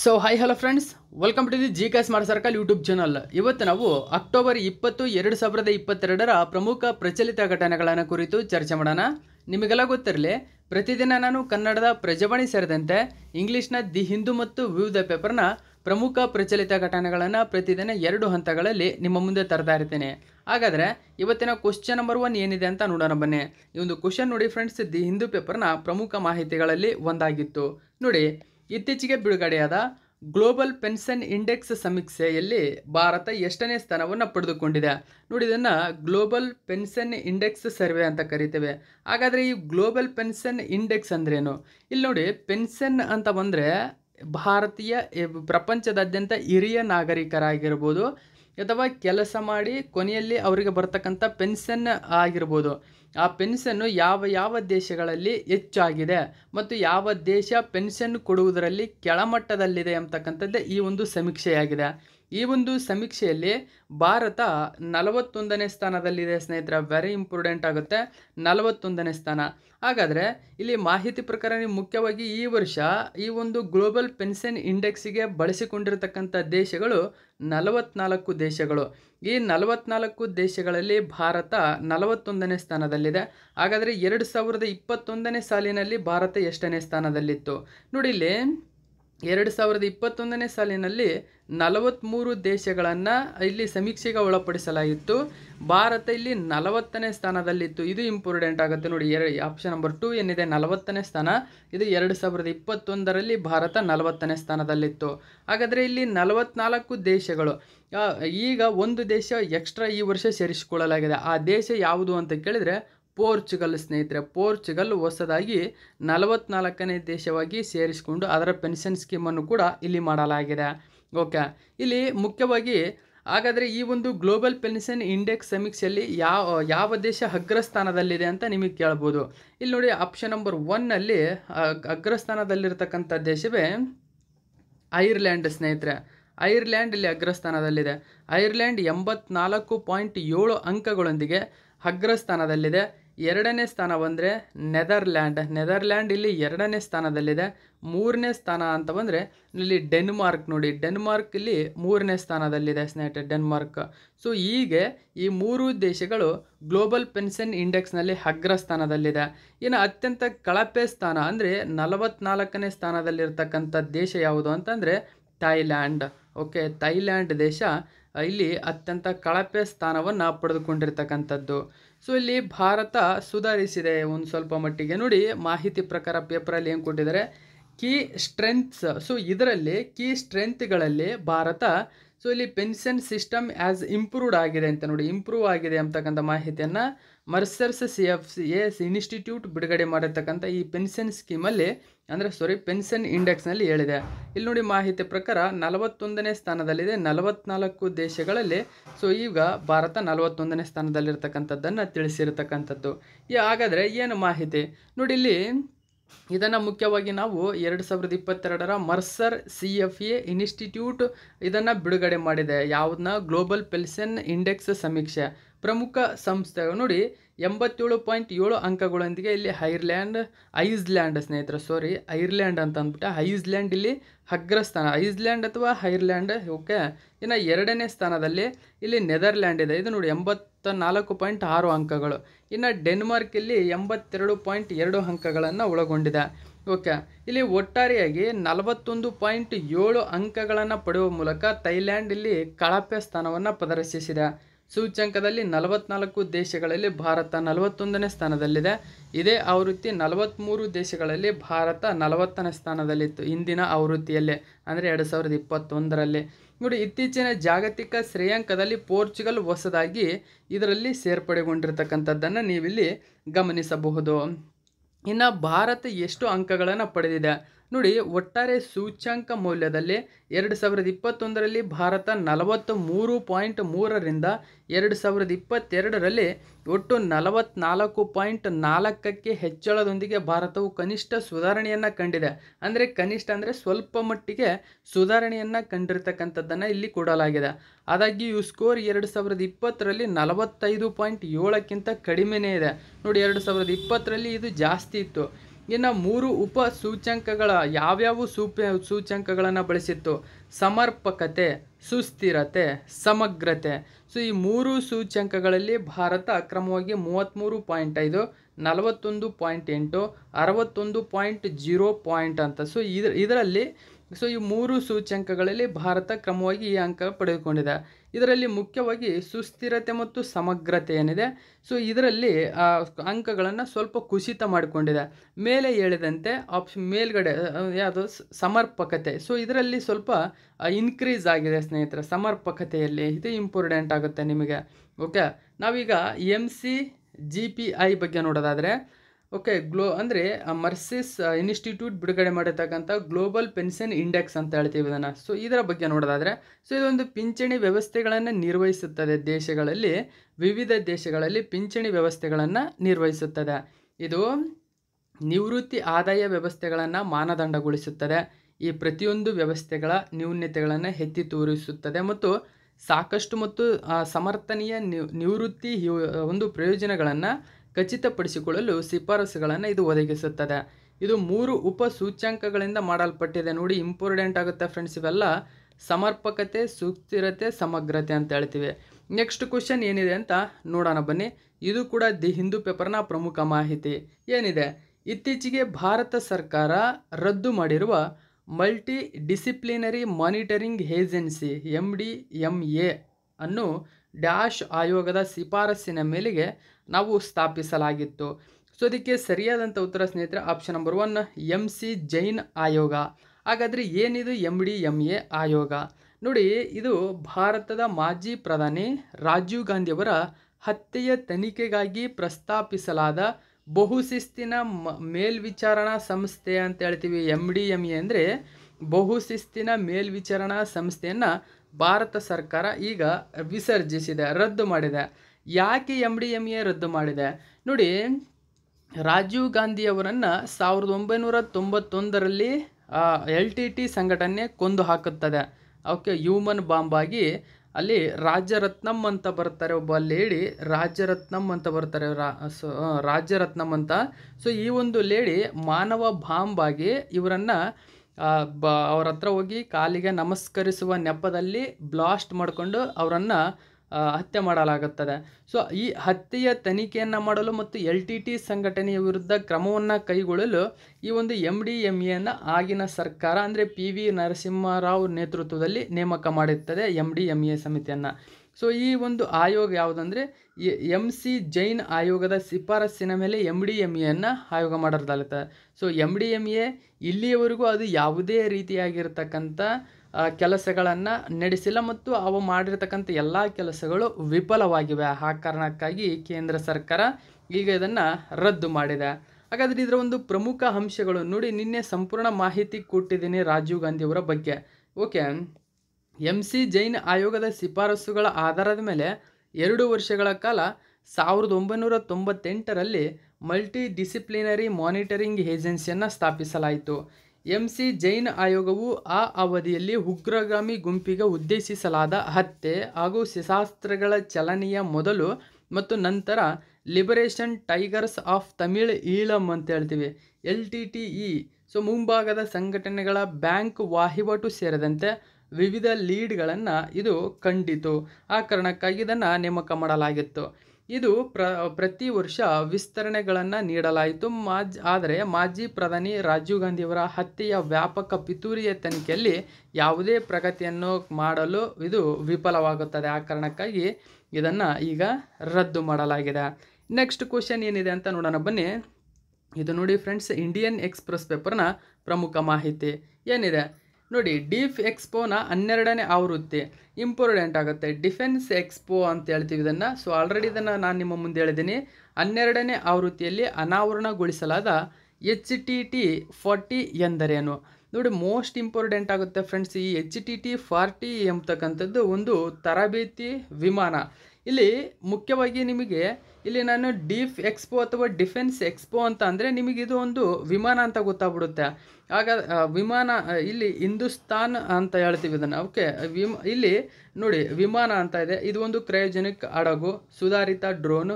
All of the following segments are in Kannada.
so hi hello friends welcome to the G K circle YouTube channel ಇವತ್ತು ನಾವು ಅಕ್ಟೋಬರ್ ಇಪ್ಪತ್ತು ಎರಡು ಸಾವಿರದ ಇಪ್ಪತ್ತೆರಡರ ಪ್ರಮುಖ ಪ್ರಚಲಿತ ಘಟನೆಗಳನ್ನು ಕುರಿತು ಚರ್ಚೆ ಮಾಡೋಣ ನಿಮಗೆಲ್ಲ ಗೊತ್ತಿರಲಿ ಪ್ರತಿದಿನ ನಾನು ಕನ್ನಡದ ಪ್ರಜಾವಾಣಿ ಸೇರಿದಂತೆ ಇಂಗ್ಲೀಷ್ನ ದಿ ಹಿಂದೂ ಮತ್ತು ವಿವಿಧ ಪೇಪರ್ನ ಪ್ರಮುಖ ಪ್ರಚಲಿತ ಘಟನೆಗಳನ್ನು ಪ್ರತಿದಿನ ಎರಡು ಹಂತಗಳಲ್ಲಿ ನಿಮ್ಮ ಮುಂದೆ ತರ್ತಾ ಇರ್ತೇನೆ ಹಾಗಾದರೆ ಇವತ್ತಿನ ಕ್ವಶನ್ ನಂಬರ್ ಒನ್ ಏನಿದೆ ಅಂತ ನೋಡೋಣ ಬನ್ನಿ ಈ ಒಂದು ಕ್ವಶನ್ ನೋಡಿ ಫ್ರೆಂಡ್ಸ್ ದಿ ಹಿಂದೂ ಪೇಪರ್ನ ಪ್ರಮುಖ ಮಾಹಿತಿಗಳಲ್ಲಿ ಒಂದಾಗಿತ್ತು ನೋಡಿ ಇತ್ತೀಚೆಗೆ ಬಿಡುಗಡೆಯಾದ ಗ್ಲೋಬಲ್ ಪೆನ್ಷನ್ ಇಂಡೆಕ್ಸ್ ಸಮೀಕ್ಷೆಯಲ್ಲಿ ಭಾರತ ಎಷ್ಟನೇ ಸ್ಥಾನವನ್ನು ಪಡೆದುಕೊಂಡಿದೆ ನೋಡಿ ಇದನ್ನು ಗ್ಲೋಬಲ್ ಪೆನ್ಷನ್ ಇಂಡೆಕ್ಸ್ ಸರ್ವೆ ಅಂತ ಕರಿತೇವೆ ಹಾಗಾದರೆ ಈ ಗ್ಲೋಬಲ್ ಪೆನ್ಷನ್ ಇಂಡೆಕ್ಸ್ ಅಂದ್ರೇನು ಇಲ್ಲಿ ನೋಡಿ ಪೆನ್ಷನ್ ಅಂತ ಬಂದರೆ ಭಾರತೀಯ ಪ್ರಪಂಚದಾದ್ಯಂತ ಹಿರಿಯ ನಾಗರಿಕರಾಗಿರ್ಬೋದು ಅಥವಾ ಕೆಲಸ ಮಾಡಿ ಕೊನೆಯಲ್ಲಿ ಅವರಿಗೆ ಬರ್ತಕ್ಕಂಥ ಪೆನ್ಷನ್ ಆಗಿರ್ಬೋದು ಆ ಪೆನ್ಷನ್ನು ಯಾವ ಯಾವ ದೇಶಗಳಲ್ಲಿ ಹೆಚ್ಚಾಗಿದೆ ಮತ್ತು ಯಾವ ದೇಶ ಪೆನ್ಷನ್ ಕೊಡುವುದರಲ್ಲಿ ಕೆಳಮಟ್ಟದಲ್ಲಿದೆ ಅಂತಕ್ಕಂಥದ್ದೇ ಈ ಒಂದು ಸಮೀಕ್ಷೆಯಾಗಿದೆ ಈ ಒಂದು ಸಮೀಕ್ಷೆಯಲ್ಲಿ ಭಾರತ ನಲವತ್ತೊಂದನೇ ಸ್ಥಾನದಲ್ಲಿದೆ ಸ್ನೇಹಿತರ ವೆರಿ ಇಂಪಾರ್ಟೆಂಟ್ ಆಗುತ್ತೆ ನಲವತ್ತೊಂದನೇ ಸ್ಥಾನ ಹಾಗಾದರೆ ಇಲ್ಲಿ ಮಾಹಿತಿ ಪ್ರಕಾರ ನೀವು ಮುಖ್ಯವಾಗಿ ಈ ವರ್ಷ ಈ ಒಂದು ಗ್ಲೋಬಲ್ ಪೆನ್ಷನ್ ಇಂಡೆಕ್ಸಿಗೆ ಬಳಸಿಕೊಂಡಿರತಕ್ಕಂಥ ದೇಶಗಳು ನಲವತ್ನಾಲ್ಕು ದೇಶಗಳು ಈ ನಲವತ್ನಾಲ್ಕು ದೇಶಗಳಲ್ಲಿ ಭಾರತ ನಲವತ್ತೊಂದನೇ ಸ್ಥಾನದಲ್ಲಿದೆ ಹಾಗಾದರೆ ಎರಡು ಸಾವಿರದ ಇಪ್ಪತ್ತೊಂದನೇ ಸಾಲಿನಲ್ಲಿ ಭಾರತ ಎಷ್ಟನೇ ಸ್ಥಾನದಲ್ಲಿತ್ತು ನೋಡಿ ಇಲ್ಲಿ ಎರಡು ಸಾವಿರದ ಇಪ್ಪತ್ತೊಂದನೇ ಸಾಲಿನಲ್ಲಿ ನಲವತ್ತ್ಮೂರು ದೇಶಗಳನ್ನು ಇಲ್ಲಿ ಸಮೀಕ್ಷೆಗೆ ಒಳಪಡಿಸಲಾಗಿತ್ತು ಭಾರತ ಇಲ್ಲಿ ನಲವತ್ತನೇ ಸ್ಥಾನದಲ್ಲಿತ್ತು ಇದು ಇಂಪಾರ್ಟೆಂಟ್ ಆಗುತ್ತೆ ನೋಡಿ ಎರಡು ಆಪ್ಷನ್ ನಂಬರ್ ಟು ಏನಿದೆ ನಲವತ್ತನೇ ಸ್ಥಾನ ಇದು ಎರಡು ಸಾವಿರದ ಇಪ್ಪತ್ತೊಂದರಲ್ಲಿ ಭಾರತ ನಲವತ್ತನೇ ಸ್ಥಾನದಲ್ಲಿತ್ತು ಹಾಗಾದರೆ ಇಲ್ಲಿ ನಲವತ್ನಾಲ್ಕು ದೇಶಗಳು ಈಗ ಒಂದು ದೇಶ ಎಕ್ಸ್ಟ್ರಾ ಈ ವರ್ಷ ಸೇರಿಸಿಕೊಳ್ಳಲಾಗಿದೆ ಆ ದೇಶ ಯಾವುದು ಅಂತ ಕೇಳಿದರೆ ಪೋರ್ಚುಗಲ್ ಸ್ನೇಹಿತರೆ ಪೋರ್ಚುಗಲ್ ಹೊಸದಾಗಿ ನಲವತ್ನಾಲ್ಕನೇ ದೇಶವಾಗಿ ಸೇರಿಸಿಕೊಂಡು ಅದರ ಪೆನ್ಷನ್ ಸ್ಕೀಮನ್ನು ಕೂಡ ಇಲ್ಲಿ ಮಾಡಲಾಗಿದೆ ಓಕೆ ಇಲ್ಲಿ ಮುಖ್ಯವಾಗಿ ಹಾಗಾದರೆ ಈ ಒಂದು ಗ್ಲೋಬಲ್ ಪೆನ್ಷನ್ ಇಂಡೆಕ್ಸ್ ಸಮೀಕ್ಷೆಯಲ್ಲಿ ಯಾವ ಯಾವ ದೇಶ ಅಗ್ರಸ್ಥಾನದಲ್ಲಿದೆ ಅಂತ ನಿಮಗೆ ಕೇಳ್ಬೋದು ಇಲ್ಲಿ ನೋಡಿ ಆಪ್ಷನ್ ನಂಬರ್ ಒನ್ನಲ್ಲಿ ಅಗ್ರಸ್ಥಾನದಲ್ಲಿರ್ತಕ್ಕಂಥ ದೇಶವೇ ಐರ್ಲ್ಯಾಂಡ್ ಸ್ನೇಹಿತರೆ ಐರ್ಲ್ಯಾಂಡ್ ಇಲ್ಲಿ ಅಗ್ರಸ್ಥಾನದಲ್ಲಿದೆ ಐರ್ಲ್ಯಾಂಡ್ ಎಂಬತ್ನಾಲ್ಕು ಪಾಯಿಂಟ್ ಏಳು ಅಂಕಗಳೊಂದಿಗೆ ಅಗ್ರಸ್ಥಾನದಲ್ಲಿದೆ ಎರಡನೇ ಸ್ಥಾನ ಬಂದರೆ ನೆದರ್ಲ್ಯಾಂಡ್ ನೆದರ್ಲ್ಯಾಂಡ್ ಇಲ್ಲಿ ಎರಡನೇ ಸ್ಥಾನದಲ್ಲಿದೆ ಮೂರನೇ ಸ್ಥಾನ ಅಂತ ಬಂದರೆ ಇಲ್ಲಿ ಡೆನ್ಮಾರ್ಕ್ ನೋಡಿ ಡೆನ್ಮಾರ್ಕ್ ಇಲ್ಲಿ ಮೂರನೇ ಸ್ಥಾನದಲ್ಲಿದೆ ಸ್ನೇಹಿತರೆ ಡೆನ್ಮಾರ್ಕ್ ಸೊ ಹೀಗೆ ಈ ಮೂರು ದೇಶಗಳು ಗ್ಲೋಬಲ್ ಪೆನ್ಷನ್ ಇಂಡೆಕ್ಸ್ನಲ್ಲಿ ಅಗ್ರ ಸ್ಥಾನದಲ್ಲಿದೆ ಇನ್ನು ಅತ್ಯಂತ ಕಳಪೆ ಸ್ಥಾನ ಅಂದರೆ ನಲವತ್ನಾಲ್ಕನೇ ಸ್ಥಾನದಲ್ಲಿರ್ತಕ್ಕಂಥ ದೇಶ ಯಾವುದು ಅಂತಂದರೆ ಥೈಲ್ಯಾಂಡ್ ಓಕೆ ಥೈಲ್ಯಾಂಡ್ ದೇಶ ಇಲ್ಲಿ ಅತ್ಯಂತ ಕಳಪೆ ಸ್ಥಾನವನ್ನು ಪಡೆದುಕೊಂಡಿರ್ತಕ್ಕಂಥದ್ದು ಸೊ ಇಲ್ಲಿ ಭಾರತ ಸುಧಾರಿಸಿದೆ ಒಂದು ಸ್ವಲ್ಪ ಮಟ್ಟಿಗೆ ನೋಡಿ ಮಾಹಿತಿ ಪ್ರಕಾರ ಪೇಪರಲ್ಲಿ ಏನು ಕೊಟ್ಟಿದ್ದಾರೆ ಕೀ ಸ್ಟ್ರೆಂತ್ಸ್ ಸೊ ಇದರಲ್ಲಿ ಕೀ ಸ್ಟ್ರೆಂತ್ಗಳಲ್ಲಿ ಭಾರತ ಸೊ ಇಲ್ಲಿ ಪೆನ್ಷನ್ ಸಿಸ್ಟಮ್ ಆ್ಯಸ್ ಇಂಪ್ರೂವ್ಡ್ ಆಗಿದೆ ಅಂತ ನೋಡಿ ಇಂಪ್ರೂವ್ ಆಗಿದೆ ಅಂತಕ್ಕಂಥ ಮಾಹಿತಿಯನ್ನು Mercer's C F C S institute ಬಿಡುಗಡೆ ಮಾಡಿರ್ತಕ್ಕಂಥ ಈ ಪೆನ್ಷನ್ ಸ್ಕೀಮಲ್ಲಿ ಅಂದರೆ ಸಾರಿ ಪೆನ್ಷನ್ ಇಂಡೆಕ್ಸ್ನಲ್ಲಿ ಹೇಳಿದೆ ಇಲ್ಲಿ ನೋಡಿ ಮಾಹಿತಿ ಪ್ರಕಾರ ನಲವತ್ತೊಂದನೇ ಸ್ಥಾನದಲ್ಲಿದೆ ನಲವತ್ನಾಲ್ಕು ದೇಶಗಳಲ್ಲಿ ಸೊ ಈಗ ಭಾರತ ನಲವತ್ತೊಂದನೇ ಸ್ಥಾನದಲ್ಲಿರ್ತಕ್ಕಂಥದ್ದನ್ನು ತಿಳಿಸಿರ್ತಕ್ಕಂಥದ್ದು ಈ ಹಾಗಾದರೆ ಏನು ಮಾಹಿತಿ ನೋಡಿ ಇಲ್ಲಿ ಇದನ್ನು ಮುಖ್ಯವಾಗಿ ನಾವು ಎರಡು ಸಾವಿರದ ಇಪ್ಪತ್ತೆರಡರ Mercer C F A institute ಇದನ್ನು ಬಿಡುಗಡೆ ಮಾಡಿದೆ ಯಾವುದನ್ನ ಗ್ಲೋಬಲ್ ಪೆನ್ಷನ್ ಇಂಡೆಕ್ಸ್ ಸಮೀಕ್ಷೆ ಪ್ರಮುಖ ಸಂಸ್ಥೆಗಳು ನೋಡಿ ಎಂಬತ್ತೇಳು ಪಾಯಿಂಟ್ ಏಳು ಅಂಕಗಳೊಂದಿಗೆ ಇಲ್ಲಿ ಐರ್ಲ್ಯಾಂಡ್ ಐಸ್ಲ್ಯಾಂಡ್ ಸ್ನೇಹಿತರೆ ಸಾರಿ ಐರ್ಲ್ಯಾಂಡ್ ಅಂತ ಅಂದ್ಬಿಟ್ಟು ಐಸ್ಲ್ಯಾಂಡ್ ಇಲ್ಲಿ ಅಗ್ರಸ್ಥಾನ ಐಸ್ಲ್ಯಾಂಡ್ ಅಥವಾ ಐರ್ಲ್ಯಾಂಡ್ ಓಕೆ ಇನ್ನು ಎರಡನೇ ಸ್ಥಾನದಲ್ಲಿ ಇಲ್ಲಿ ನೆದರ್ಲ್ಯಾಂಡ್ ಇದೆ ಇದು ನೋಡಿ ಎಂಬತ್ತ ನಾಲ್ಕು ಪಾಯಿಂಟ್ ಆರು ಅಂಕಗಳು ಇನ್ನು ಡೆನ್ಮಾರ್ಕ್ ಇಲ್ಲಿ ಎಂಬತ್ತೆರಡು ಪಾಯಿಂಟ್ ಎರಡು ಅಂಕಗಳನ್ನು ಒಳಗೊಂಡಿದೆ ಓಕೆ ಇಲ್ಲಿ ಒಟ್ಟಾರೆಯಾಗಿ ನಲವತ್ತೊಂದು ಪಾಯಿಂಟ್ ಏಳು ಅಂಕಗಳನ್ನು ಪಡೆಯುವ ಮೂಲಕ ಥೈಲ್ಯಾಂಡ್ ಇಲ್ಲಿ ಕಳಪೆ ಸ್ಥಾನವನ್ನು ಪ್ರದರ್ಶಿಸಿದೆ ಸೂಚ್ಯಂಕದಲ್ಲಿ ನಲವತ್ನಾಲ್ಕು ದೇಶಗಳಲ್ಲಿ ಭಾರತ ನಲವತ್ತೊಂದನೇ ಸ್ಥಾನದಲ್ಲಿದೆ ಇದೇ ಆವೃತ್ತಿ ನಲವತ್ತ್ಮೂರು ದೇಶಗಳಲ್ಲಿ ಭಾರತ ನಲವತ್ತನೇ ಸ್ಥಾನದಲ್ಲಿತ್ತು ಇಂದಿನ ಆವೃತ್ತಿಯಲ್ಲಿ ಅಂದರೆ ಎರಡು ಸಾವಿರದ ಇಪ್ಪತ್ತೊಂದರಲ್ಲಿ ನೋಡಿ ಇತ್ತೀಚಿನ ಜಾಗತಿಕ ಶ್ರೇಯಾಂಕದಲ್ಲಿ ಪೋರ್ಚುಗಲ್ ಹೊಸದಾಗಿ ಇದರಲ್ಲಿ ಸೇರ್ಪಡೆಗೊಂಡಿರ್ತಕ್ಕಂಥದ್ದನ್ನು ನೀವಿಲ್ಲಿ ಗಮನಿಸಬಹುದು ಇನ್ನು ಭಾರತ ಎಷ್ಟು ಅಂಕಗಳನ್ನು ಪಡೆದಿದೆ ನೋಡಿ ಒಟ್ಟಾರೆ ಸೂಚ್ಯಂಕ ಮೌಲ್ಯದಲ್ಲಿ ಎರಡು ಸಾವಿರದ ಇಪ್ಪತ್ತೊಂದರಲ್ಲಿ ಭಾರತ ನಲವತ್ತು ಮೂರು ಪಾಯಿಂಟ್ ಮೂರರಿಂದ ಎರಡು ಸಾವಿರದ ಇಪ್ಪತ್ತೆರಡರಲ್ಲಿ ಒಟ್ಟು ನಲವತ್ನಾಲ್ಕು ಪಾಯಿಂಟ್ ನಾಲ್ಕಕ್ಕೆ ಹೆಚ್ಚಳದೊಂದಿಗೆ ಭಾರತವು ಕನಿಷ್ಠ ಸುಧಾರಣೆಯನ್ನು ಕಂಡಿದೆ ಅಂದರೆ ಕನಿಷ್ಠ ಅಂದರೆ ಸ್ವಲ್ಪ ಮಟ್ಟಿಗೆ ಸುಧಾರಣೆಯನ್ನು ಕಂಡಿರ್ತಕ್ಕಂಥದ್ದನ್ನು ಇಲ್ಲಿ ಕೊಡಲಾಗಿದೆ ಆದಾಗ್ಯೂ ಈ ಸ್ಕೋರ್ ಎರಡು ಸಾವಿರದ ಇಪ್ಪತ್ತರಲ್ಲಿ ನಲವತ್ತೈದು ಪಾಯಿಂಟ್ ಏಳಕ್ಕಿಂತ ಕಡಿಮೆಯೇ ಇದೆ ನೋಡಿ ಎರಡು ಸಾವಿರದ ಇಪ್ಪತ್ತರಲ್ಲಿ ಇದು ಜಾಸ್ತಿ ಇತ್ತು ಇನ್ನು ಮೂರು ಉಪ ಸೂಚ್ಯಂಕಗಳ ಯಾವ್ಯಾವ ಸೂಪ್ಯ ಸೂಚ್ಯಂಕಗಳನ್ನು ಬಳಸಿತ್ತು ಸಮರ್ಪಕತೆ ಸುಸ್ಥಿರತೆ ಸಮಗ್ರತೆ ಸೊ ಈ ಮೂರು ಸೂಚ್ಯಂಕಗಳಲ್ಲಿ ಭಾರತ ಅಕ್ರಮವಾಗಿ ಮೂವತ್ತ್ಮೂರು ಪಾಯಿಂಟ್ ಐದು ನಲವತ್ತೊಂದು ಪಾಯಿಂಟ್ ಎಂಟು ಅರವತ್ತೊಂದು ಪಾಯಿಂಟ್ ಜೀರೋ ಪಾಯಿಂಟ್ ಅಂತ ಸೊ ಇದರಲ್ಲಿ ಸೊ ಈ ಮೂರು ಸೂಚ್ಯಂಕಗಳಲ್ಲಿ ಭಾರತ ಕ್ರಮವಾಗಿ ಈ ಅಂಕ ಪಡೆದುಕೊಂಡಿದೆ ಇದರಲ್ಲಿ ಮುಖ್ಯವಾಗಿ ಸುಸ್ಥಿರತೆ ಮತ್ತು ಸಮಗ್ರತೆ ಏನಿದೆ ಸೊ ಇದರಲ್ಲಿ ಅಂಕಗಳನ್ನು ಸ್ವಲ್ಪ ಕುಸಿತ ಮಾಡಿಕೊಂಡಿದೆ ಮೇಲೆ ಹೇಳಿದಂತೆ ಆಪ್ಷನ್ ಮೇಲ್ಗಡೆ ಯಾವುದು ಸಮರ್ಪಕತೆ ಸೊ ಇದರಲ್ಲಿ ಸ್ವಲ್ಪ ಇನ್ಕ್ರೀಸ್ ಆಗಿದೆ ಸ್ನೇಹಿತರೆ ಸಮರ್ಪಕತೆಯಲ್ಲಿ ಇದು ಇಂಪಾರ್ಟೆಂಟ್ ಆಗುತ್ತೆ ನಿಮಗೆ ಓಕೆ ನಾವೀಗ M C G P I ಬಗ್ಗೆ ನೋಡೋದಾದರೆ ಓಕೆ ಗ್ಲೋ ಅಂದರೆ ಮರ್ಸಿಸ್ ಇನ್ಸ್ಟಿಟ್ಯೂಟ್ ಬಿಡುಗಡೆ ಮಾಡಿರ್ತಕ್ಕಂಥ ಗ್ಲೋಬಲ್ ಪೆನ್ಷನ್ ಇಂಡೆಕ್ಸ್ ಅಂತ ಹೇಳ್ತೀವಿ ಇದನ್ನು ಸೊ ಇದರ ಬಗ್ಗೆ ನೋಡೋದಾದರೆ ಸೊ ಇದೊಂದು ಪಿಂಚಣಿ ವ್ಯವಸ್ಥೆಗಳನ್ನು ನಿರ್ವಹಿಸುತ್ತದೆ ದೇಶಗಳಲ್ಲಿ ವಿವಿಧ ದೇಶಗಳಲ್ಲಿ ಪಿಂಚಣಿ ವ್ಯವಸ್ಥೆಗಳನ್ನು ನಿರ್ವಹಿಸುತ್ತದೆ ಇದು ನಿವೃತ್ತಿ ಆದಾಯ ವ್ಯವಸ್ಥೆಗಳನ್ನು ಮಾನದಂಡಗೊಳಿಸುತ್ತದೆ ಈ ಪ್ರತಿಯೊಂದು ವ್ಯವಸ್ಥೆಗಳ ನ್ಯೂನ್ಯತೆಗಳನ್ನು ಎತ್ತಿ ತೋರಿಸುತ್ತದೆ ಮತ್ತು ಸಾಕಷ್ಟು ಮತ್ತು ಸಮರ್ಥನೀಯ ನಿವೃತ್ತಿ ಒಂದು ಪ್ರಯೋಜನಗಳನ್ನು ಖಚಿತಪಡಿಸಿಕೊಳ್ಳಲು ಶಿಫಾರಸುಗಳನ್ನು ಇದು ಒದಗಿಸುತ್ತದೆ ಇದು ಮೂರು ಉಪ ಸೂಚ್ಯಾಂಕಗಳಿಂದ ಮಾಡಲ್ಪಟ್ಟಿದೆ ನೋಡಿ ಇಂಪಾರ್ಟೆಂಟ್ ಆಗುತ್ತೆ ಫ್ರೆಂಡ್ಸ್ ಇವೆಲ್ಲ ಸಮರ್ಪಕತೆ ಸುಸ್ಥಿರತೆ ಸಮಗ್ರತೆ ಅಂತ ಹೇಳ್ತೀವಿ ನೆಕ್ಸ್ಟ್ ಕ್ವಶನ್ ಏನಿದೆ ಅಂತ ನೋಡೋಣ ಬನ್ನಿ ಇದು ಕೂಡ ದಿ ಹಿಂದೂ ಪೇಪರ್ನ ಪ್ರಮುಖ ಮಾಹಿತಿ ಏನಿದೆ ಇತ್ತೀಚೆಗೆ ಭಾರತ ಸರ್ಕಾರ ರದ್ದು ಮಾಡಿರುವ multi disciplinary monitoring agency M D M A ಅನ್ನು ಡ್ಯಾಶ್ ಆಯೋಗದ ಶಿಫಾರಸ್ಸಿನ ಮೇಲೆಗೆ ನಾವು ಸ್ಥಾಪಿಸಲಾಗಿತ್ತು ಸೊ ಇದಕ್ಕೆ ಸರಿಯಾದಂಥ ಉತ್ತರ ಸ್ನೇಹಿತರೆ option number one M C Jain ಆಯೋಗ ಹಾಗಾದರೆ ಏನಿದು ಎಮ್ ಡಿ ಎಮ್ ಎ ಆಯೋಗ ನೋಡಿ ಇದು ಭಾರತದ ಮಾಜಿ ಪ್ರಧಾನಿ ರಾಜೀವ್ ಗಾಂಧಿಯವರ ಹತ್ಯೆಯ ತನಿಖೆಗಾಗಿ ಪ್ರಸ್ತಾಪಿಸಲಾದ ಬಹುಶಿಸ್ತಿನ ಮೇಲ್ವಿಚಾರಣಾ ಸಂಸ್ಥೆ ಅಂತ ಹೇಳ್ತೀವಿ ಎಮ್ ಡಿ ಎಮ್ ಎ ಅಂದರೆ ಬಹುಶಿಸ್ತಿನ ಮೇಲ್ವಿಚಾರಣಾ ಸಂಸ್ಥೆಯನ್ನು ಭಾರತ ಸರ್ಕಾರ ಈಗ ವಿಸರ್ಜಿಸಿದೆ ರದ್ದು ಮಾಡಿದೆ ಯಾಕೆ ಎಮ್ ಡಿ ಎಮ್ ಎ ರದ್ದು ಮಾಡಿದೆ ನೋಡಿ ರಾಜೀವ್ ಗಾಂಧಿಯವರನ್ನು ಸಾವಿರದ ಒಂಬೈನೂರ ತೊಂಬತ್ತೊಂದರಲ್ಲಿ ಎಲ್ ಟಿ ಟಿ ಸಂಘಟನೆ ಕೊಂದು ಹಾಕುತ್ತದೆ ಓಕೆ ಹ್ಯೂಮನ್ ಬಾಂಬ್ ಆಗಿ ಅಲ್ಲಿ ರಾಜರತ್ನಂ ಅಂತ ಬರ್ತಾರೆ ಒಬ್ಬ ಲೇಡಿ ರಾಜರತ್ನಂ ಅಂತ ಬರ್ತಾರೆ ರಾ ಸೊ ರಾಜರತ್ನಂ ಅಂತ ಸೊ ಈ ಒಂದು ಲೇಡಿ ಮಾನವ ಬಾಂಬ್ ಆಗಿ ಇವರನ್ನು ಬ ಅವ್ರ ಹತ್ರ ಹೋಗಿ ಕಾಲಿಗೆ ನಮಸ್ಕರಿಸುವ ನೆಪದಲ್ಲಿ ಬ್ಲಾಸ್ಟ್ ಮಾಡಿಕೊಂಡು ಅವರನ್ನು ಹತ್ಯೆ ಮಾಡಲಾಗುತ್ತದೆ ಸೊ ಈ ಹತ್ಯೆಯ ತನಿಖೆಯನ್ನು ಮಾಡಲು ಮತ್ತು ಎಲ್ ಟಿ ಟಿ ಸಂಘಟನೆಯ ವಿರುದ್ಧ ಕ್ರಮವನ್ನು ಕೈಗೊಳ್ಳಲು ಈ ಒಂದು ಎಮ್ ಡಿ ಎಮ್ ಎನ್ನು ಆಗಿನ ಸರ್ಕಾರ ಅಂದರೆ ಪಿ ವಿ ನರಸಿಂಹರಾವ್ ನೇತೃತ್ವದಲ್ಲಿ ನೇಮಕ ಮಾಡುತ್ತದೆ ಎಮ್ ಡಿ ಎಮ್ ಎ ಸಮಿತಿಯನ್ನು ಸೊ ಈ ಒಂದು ಆಯೋಗ ಯಾವುದಂದರೆ ಎಮ್ ಸಿ ಜೈನ್ ಆಯೋಗದ ಶಿಫಾರಸ್ಸಿನ ಮೇಲೆ ಎಮ್ ಡಿ ಎಮ್ ಎನ್ನು ಆಯೋಗ ಮಾಡೋದಾಗುತ್ತದೆ so M D M A ಇಲ್ಲಿಯವರೆಗೂ ಅದು ಯಾವುದೇ ರೀತಿಯಾಗಿರ್ತಕ್ಕಂಥ ಕೆಲಸಗಳನ್ನು ನಡೆಸಿಲ್ಲ ಮತ್ತು ಅವು ಮಾಡಿರತಕ್ಕಂಥ ಎಲ್ಲ ಕೆಲಸಗಳು ವಿಫಲವಾಗಿವೆ ಆ ಕಾರಣಕ್ಕಾಗಿ ಕೇಂದ್ರ ಸರ್ಕಾರ ಈಗ ಇದನ್ನು ರದ್ದು ಮಾಡಿದೆ ಹಾಗಾದರೆ ಇದರ ಒಂದು ಪ್ರಮುಖ ಅಂಶಗಳು ನೋಡಿ ನಿನ್ನೆ ಸಂಪೂರ್ಣ ಮಾಹಿತಿ ಕೊಟ್ಟಿದ್ದೀನಿ ರಾಜೀವ್ ಅವರ ಬಗ್ಗೆ ಓಕೆ ಎಮ್ ಸಿ ಜೈನ್ ಆಯೋಗದ ಶಿಫಾರಸುಗಳ ಆಧಾರದ ಮೇಲೆ ಎರಡು ವರ್ಷಗಳ ಕಾಲ ಸಾವಿರದ ಒಂಬೈನೂರ ತೊಂಬತ್ತೆಂಟರಲ್ಲಿ ಮಲ್ಟಿ ಡಿಸಿಪ್ಲಿನರಿ ಮಾನಿಟರಿಂಗ್ ಏಜೆನ್ಸಿಯನ್ನು ಸ್ಥಾಪಿಸಲಾಯಿತು ಎಂಸಿ ಜೈನ್ ಆಯೋಗವು ಆ ಅವಧಿಯಲ್ಲಿ ಉಗ್ರಗಾಮಿ ಗುಂಪಿಗೆ ಉದ್ದೇಶಿಸಲಾದ ಹತ್ಯೆ ಹಾಗೂ ಶಸ್ತ್ರಾಸ್ತ್ರಗಳ ಚಲನೆಯ ಮೊದಲು ಮತ್ತು ನಂತರ liberation tigers of Tamil Eelam ಅಂತ ಹೇಳ್ತೀವಿ L T T E so ಮುಂಭಾಗದ ಸಂಘಟನೆಗಳ ಬ್ಯಾಂಕ್ ವಹಿವಾಟು ಸೇರಿದಂತೆ ವಿವಿಧ ಲೀಡ್ಗಳನ್ನು ಇದು ಕಂಡಿತು ಆ ಕಾರಣಕ್ಕಾಗಿ ಇದನ್ನು ನೇಮಕ ಮಾಡಲಾಗಿತ್ತು ಇದು ಪ್ರ ಪ್ರತಿ ವರ್ಷ ವಿಸ್ತರಣೆಗಳನ್ನು ನೀಡಲಾಯಿತು ಮಾಜ್ ಆದರೆ ಮಾಜಿ ಪ್ರಧಾನಿ ರಾಜೀವ್ ಗಾಂಧಿಯವರ ಹತ್ಯೆಯ ವ್ಯಾಪಕ ಪಿತೂರಿಯ ತನಿಖೆಯಲ್ಲಿ ಯಾವುದೇ ಪ್ರಗತಿಯನ್ನು ಮಾಡಲು ಇದು ವಿಫಲವಾಗುತ್ತದೆ ಆ ಕಾರಣಕ್ಕಾಗಿ ಇದನ್ನು ಈಗ ರದ್ದು ಮಾಡಲಾಗಿದೆ ನೆಕ್ಸ್ಟ್ ಕ್ವಶನ್ ಏನಿದೆ ಅಂತ ನೋಡೋಣ ಬನ್ನಿ ಇದು ನೋಡಿ ಫ್ರೆಂಡ್ಸ್ ಇಂಡಿಯನ್ ಎಕ್ಸ್ಪ್ರೆಸ್ ಪೇಪರ್ನ ಪ್ರಮುಖ ಮಾಹಿತಿ ಏನಿದೆ ನೋಡಿ ಡೀಫ್ ಎಕ್ಸ್ಪೋನ ಹನ್ನೆರಡನೇ ಆವೃತ್ತಿ ಇಂಪಾರ್ಟೆಂಟ್ ಆಗುತ್ತೆ ಡಿಫೆನ್ಸ್ ಎಕ್ಸ್ಪೋ ಅಂತ ಹೇಳ್ತೀವಿ ಇದನ್ನು ಸೊ ಆಲ್ರೆಡಿ ಇದನ್ನು ನಾನು ನಿಮ್ಮ ಮುಂದೆ ಹೇಳಿದ್ದೀನಿ ಹನ್ನೆರಡನೇ ಆವೃತ್ತಿಯಲ್ಲಿ ಅನಾವರಣಗೊಳಿಸಲಾದ ಎಚ್ ಟಿ ಟಿ ಫಾರ್ಟಿ ಎಂದರೇನು ನೋಡಿ ಮೋಸ್ಟ್ ಇಂಪಾರ್ಟೆಂಟ್ ಆಗುತ್ತೆ ಫ್ರೆಂಡ್ಸ್ ಈ ಎಚ್ ಟಿ ಟಿ ಫಾರ್ಟಿ ಎಂಬತಕ್ಕಂಥದ್ದು ಒಂದು ತರಬೇತಿ ವಿಮಾನ ಇಲ್ಲಿ ಮುಖ್ಯವಾಗಿ ನಿಮಗೆ ಇಲ್ಲಿ ನಾನು ಡಿಫ್ ಎಕ್ಸ್ಪೋ ಅಥವಾ ಡಿಫೆನ್ಸ್ ಎಕ್ಸ್ಪೋ ಅಂತ ಅಂದರೆ ನಿಮಗೆ ಇದು ಒಂದು ವಿಮಾನ ಅಂತ ಗೊತ್ತಾಗ್ಬಿಡುತ್ತೆ ಆಗ ವಿಮಾನ ಇಲ್ಲಿ ಹಿಂದೂಸ್ತಾನ್ ಅಂತ ಹೇಳ್ತೀವಿ ಇದನ್ನು ಓಕೆ ವಿಮ ಇಲ್ಲಿ ನೋಡಿ ವಿಮಾನ ಅಂತ ಇದೆ ಇದು ಒಂದು ಕ್ರಯೋಜನಿಕ್ ಹಡಗು ಸುಧಾರಿತ ಡ್ರೋನ್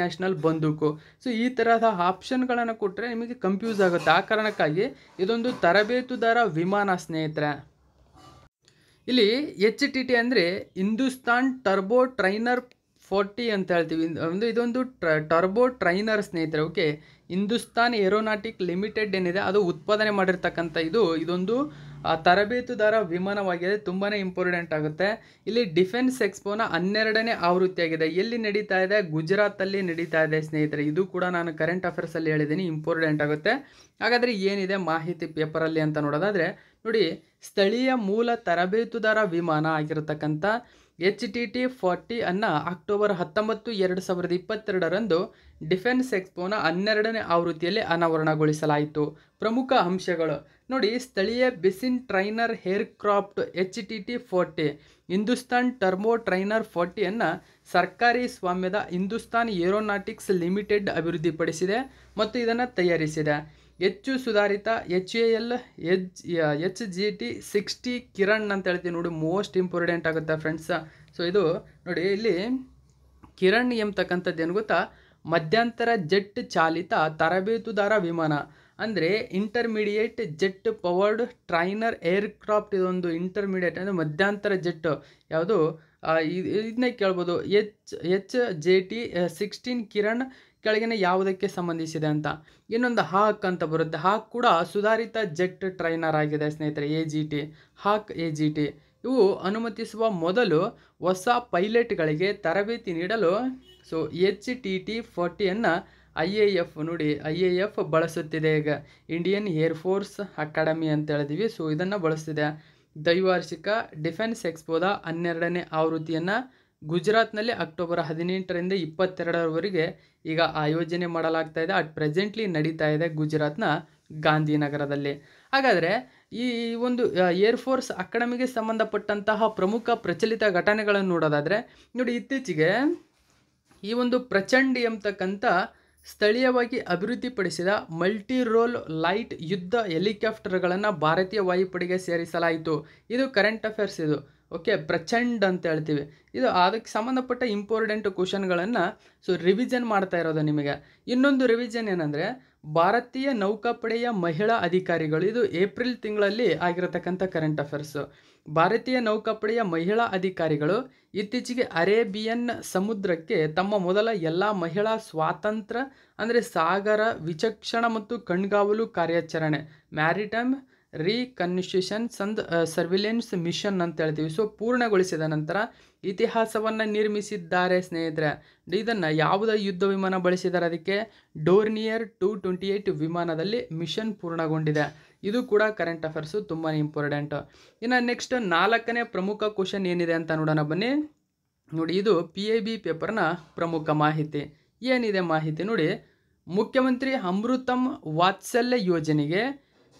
ನ್ಯಾಷನಲ್ ಬಂದೂಕು ಸೊ ಈ ತರಹದ ಆಪ್ಷನ್ಗಳನ್ನು ಕೊಟ್ಟರೆ ನಿಮಗೆ ಕನ್ಫ್ಯೂಸ್ ಆಗುತ್ತೆ ಆ ಕಾರಣಕ್ಕಾಗಿ ಇದೊಂದು ತರಬೇತುದಾರ ವಿಮಾನ ಸ್ನೇಹಿತರೆ ಇಲ್ಲಿ ಎಚ್ ಟಿ ಟಿ ಅಂದರೆ ಹಿಂದೂಸ್ತಾನ್ ಟರ್ಬೋ ಟ್ರೈನರ್ ಫೋರ್ಟಿ ಅಂತ ಹೇಳ್ತೀವಿ ಒಂದು ಇದೊಂದು ಟ್ರ ಟರ್ಬೋ ಟ್ರೈನರ್ ಸ್ನೇಹಿತರೆ ಓಕೆ ಹಿಂದೂಸ್ತಾನ್ ಏರೋನಾಟಿಕ್ ಲಿಮಿಟೆಡ್ ಏನಿದೆ ಅದು ಉತ್ಪಾದನೆ ಮಾಡಿರ್ತಕ್ಕಂಥ ಇದು ಇದೊಂದು ತರಬೇತುದಾರ ವಿಮಾನವಾಗಿದೆ ತುಂಬಾ ಇಂಪಾರ್ಟೆಂಟ್ ಆಗುತ್ತೆ ಇಲ್ಲಿ ಡಿಫೆನ್ಸ್ ಎಕ್ಸ್ಪೋನ ಹನ್ನೆರಡನೇ ಆವೃತ್ತಿಯಾಗಿದೆ ಎಲ್ಲಿ ನಡೀತಾ ಇದೆ ಗುಜರಾತಲ್ಲಿ ನಡೀತಾ ಇದೆ ಸ್ನೇಹಿತರೆ ಇದು ಕೂಡ ನಾನು ಕರೆಂಟ್ ಅಫೇರ್ಸಲ್ಲಿ ಹೇಳಿದ್ದೀನಿ ಇಂಪಾರ್ಟೆಂಟ್ ಆಗುತ್ತೆ ಹಾಗಾದರೆ ಏನಿದೆ ಮಾಹಿತಿ ಪೇಪರಲ್ಲಿ ಅಂತ ನೋಡೋದಾದರೆ ನೋಡಿ ಸ್ಥಳೀಯ ಮೂಲ ತರಬೇತುದಾರ ವಿಮಾನ ಆಗಿರತಕ್ಕಂಥ ಎಚ್ ಟಿ ಟಿ ಫಾರ್ಟಿಯನ್ನು ಅಕ್ಟೋಬರ್ ಹತ್ತೊಂಬತ್ತು ಎರಡು ಸಾವಿರದ ಇಪ್ಪತ್ತೆರಡರಂದು ಡಿಫೆನ್ಸ್ ಎಕ್ಸ್ಪೋನ ಹನ್ನೆರಡನೇ ಆವೃತ್ತಿಯಲ್ಲಿ ಅನಾವರಣಗೊಳಿಸಲಾಯಿತು ಪ್ರಮುಖ ಅಂಶಗಳು ನೋಡಿ ಸ್ಥಳೀಯ ಬಿಸಿನ್ trainer aircraft H T T forty Hindustan turbo trainer ಫೋರ್ಟಿಯನ್ನು ಸರ್ಕಾರಿ ಸ್ವಾಮ್ಯದ ಹಿಂದೂಸ್ತಾನ್ ಏರೋನಾಟಿಕ್ಸ್ ಲಿಮಿಟೆಡ್ ಅಭಿವೃದ್ಧಿಪಡಿಸಿದೆ ಮತ್ತು ಇದನ್ನು ತಯಾರಿಸಿದೆ ಹೆಚ್ಚು ಸುಧಾರಿತ H A L H H G T sixty Kiran ಅಂತ ಹೇಳ್ತೀವಿ ನೋಡಿ ಮೋಸ್ಟ್ ಇಂಪಾರ್ಟೆಂಟ್ ಆಗುತ್ತೆ ಫ್ರೆಂಡ್ಸ್ ಸೊ ಇದು ನೋಡಿ ಇಲ್ಲಿ ಕಿರಣ್ ಎಂಬತಕ್ಕಂಥದ್ದು ಏನು ಗೊತ್ತಾ ಮಧ್ಯಂತರ ಜೆಟ್ ಚಾಲಿತ ತರಬೇತುದಾರ ವಿಮಾನ ಅಂದರೆ intermediate jet powered trainer aircraft ಇದೊಂದು ಇಂಟರ್ಮೀಡಿಯೇಟ್ ಅಂದರೆ ಮಧ್ಯಂತರ ಜೆಟ್ ಯಾವುದು ಇದನ್ನೇ ಕೇಳ್ಬೋದು H H J T sixteen Kiran ಕೆಳಗಿನ ಯಾವುದಕ್ಕೆ ಸಂಬಂಧಿಸಿದೆ ಅಂತ ಇನ್ನೊಂದು ಹಾಕ್ ಅಂತ ಬರುತ್ತೆ ಹಾಕ್ ಕೂಡ ಸುಧಾರಿತ ಜೆಟ್ ಟ್ರೈನರ್ ಆಗಿದೆ ಸ್ನೇಹಿತರೆ A G T Hawk A G T ಇವು ಅನುಮತಿಸುವ ಮೊದಲು ಹೊಸ ಪೈಲಟ್ಗಳಿಗೆ ತರಬೇತಿ ನೀಡಲು ಸೊ ಎಚ್ ಟಿ ಟಿ ಫೋರ್ಟಿಯನ್ನು ಐ ಎ ಎಫ್ ನೋಡಿ ಐ ಎ ಎಫ್ ಬಳಸುತ್ತಿದೆ ಈಗ ಇಂಡಿಯನ್ ಏರ್ಫೋರ್ಸ್ ಅಕಾಡೆಮಿ ಅಂತ ಹೇಳಿದ್ವಿ ಸೊ ಇದನ್ನು ಬಳಸ್ತಿದೆ ದ್ವೈವಾರ್ಷಿಕ ಡಿಫೆನ್ಸ್ ಎಕ್ಸ್ಪೋದ ಹನ್ನೆರಡನೇ ಆವೃತ್ತಿಯನ್ನು ಗುಜರಾತ್ನಲ್ಲಿ ಅಕ್ಟೋಬರ್ ಹದಿನೆಂಟರಿಂದ ಇಪ್ಪತ್ತೆರಡರವರೆಗೆ ಈಗ ಆಯೋಜನೆ ಮಾಡಲಾಗ್ತಾ ಇದೆ ಅಟ್ ಪ್ರೆಸೆಂಟ್ಲಿ ನಡೀತಾ ಇದೆ ಗುಜರಾತ್ನ ಗಾಂಧಿನಗರದಲ್ಲಿ ಹಾಗಾದರೆ ಈ ಒಂದು ಏರ್ಫೋರ್ಸ್ ಅಕಾಡೆಮಿಗೆ ಸಂಬಂಧಪಟ್ಟಂತಹ ಪ್ರಮುಖ ಪ್ರಚಲಿತ ಘಟನೆಗಳನ್ನು ನೋಡೋದಾದರೆ ನೋಡಿ ಇತ್ತೀಚೆಗೆ ಈ ಒಂದು ಪ್ರಚಂಡ್ ಎಂಬತಕ್ಕಂಥ ಸ್ಥಳೀಯವಾಗಿ ಅಭಿವೃದ್ಧಿಪಡಿಸಿದ ಮಲ್ಟಿ ರೋಲ್ ಲೈಟ್ ಯುದ್ಧ ಹೆಲಿಕಾಪ್ಟರ್ಗಳನ್ನು ಭಾರತೀಯ ವಾಯುಪಡೆಗೆ ಸೇರಿಸಲಾಯಿತು ಇದು ಕರೆಂಟ್ ಅಫೇರ್ಸ್ ಇದು ಓಕೆ ಪ್ರಚಂಡ್ ಅಂತ ಹೇಳ್ತೀವಿ ಇದು ಅದಕ್ಕೆ ಸಂಬಂಧಪಟ್ಟ ಇಂಪಾರ್ಟೆಂಟ್ ಕ್ವಶನ್ಗಳನ್ನು ಸೊ ರಿವಿಜನ್ ಮಾಡ್ತಾ ಇರೋದು ನಿಮಗೆ ಇನ್ನೊಂದು ರಿವಿಜನ್ ಏನಂದರೆ ಭಾರತೀಯ ನೌಕಾಪಡೆಯ ಮಹಿಳಾ ಅಧಿಕಾರಿಗಳು ಇದು ಏಪ್ರಿಲ್ ತಿಂಗಳಲ್ಲಿ ಆಗಿರತಕ್ಕಂಥ ಕರೆಂಟ್ ಅಫೇರ್ಸು ಭಾರತೀಯ ನೌಕಾಪಡೆಯ ಮಹಿಳಾ ಅಧಿಕಾರಿಗಳು ಇತ್ತೀಚೆಗೆ ಅರೇಬಿಯನ್ ಸಮುದ್ರಕ್ಕೆ ತಮ್ಮ ಮೊದಲ ಎಲ್ಲ ಮಹಿಳಾ ಸ್ವಾತಂತ್ರ್ಯ ಅಂದರೆ ಸಾಗರ ವಿಚಕ್ಷಣ ಮತ್ತು ಕಣ್ಗಾವಲು ಕಾರ್ಯಾಚರಣೆ maritime reconstitution and surveillance mission ಅಂತ ಹೇಳ್ತೀವಿ ಸೊ ಪೂರ್ಣಗೊಳಿಸಿದ ನಂತರ ಇತಿಹಾಸವನ್ನು ನಿರ್ಮಿಸಿದ್ದಾರೆ ಸ್ನೇಹಿತರೆ ಇದನ್ನು ಯಾವುದೇ ಯುದ್ಧ ವಿಮಾನ ಬಳಸಿದ್ದಾರೆ ಅದಕ್ಕೆ ಡೋರ್ನಿಯರ್ ಟು ಟ್ವೆಂಟಿ ಏಯ್ಟ್ ವಿಮಾನದಲ್ಲಿ ಮಿಷನ್ ಪೂರ್ಣಗೊಂಡಿದೆ ಇದು ಕೂಡ ಕರೆಂಟ್ ಅಫೇರ್ಸು ತುಂಬಾ ಇಂಪಾರ್ಟೆಂಟ್ ಇನ್ನು ನೆಕ್ಸ್ಟ್ ನಾಲ್ಕನೇ ಪ್ರಮುಖ ಕ್ವಶನ್ ಏನಿದೆ ಅಂತ ನೋಡೋಣ ಬನ್ನಿ ನೋಡಿ ಇದು ಪಿ ಎ ಬಿ ಪೇಪರ್ನ ಪ್ರಮುಖ ಮಾಹಿತಿ ಏನಿದೆ ಮಾಹಿತಿ ನೋಡಿ ಮುಖ್ಯಮಂತ್ರಿ ಅಮೃತಂ ವಾತ್ಸಲ್ಯ ಯೋಜನೆಗೆ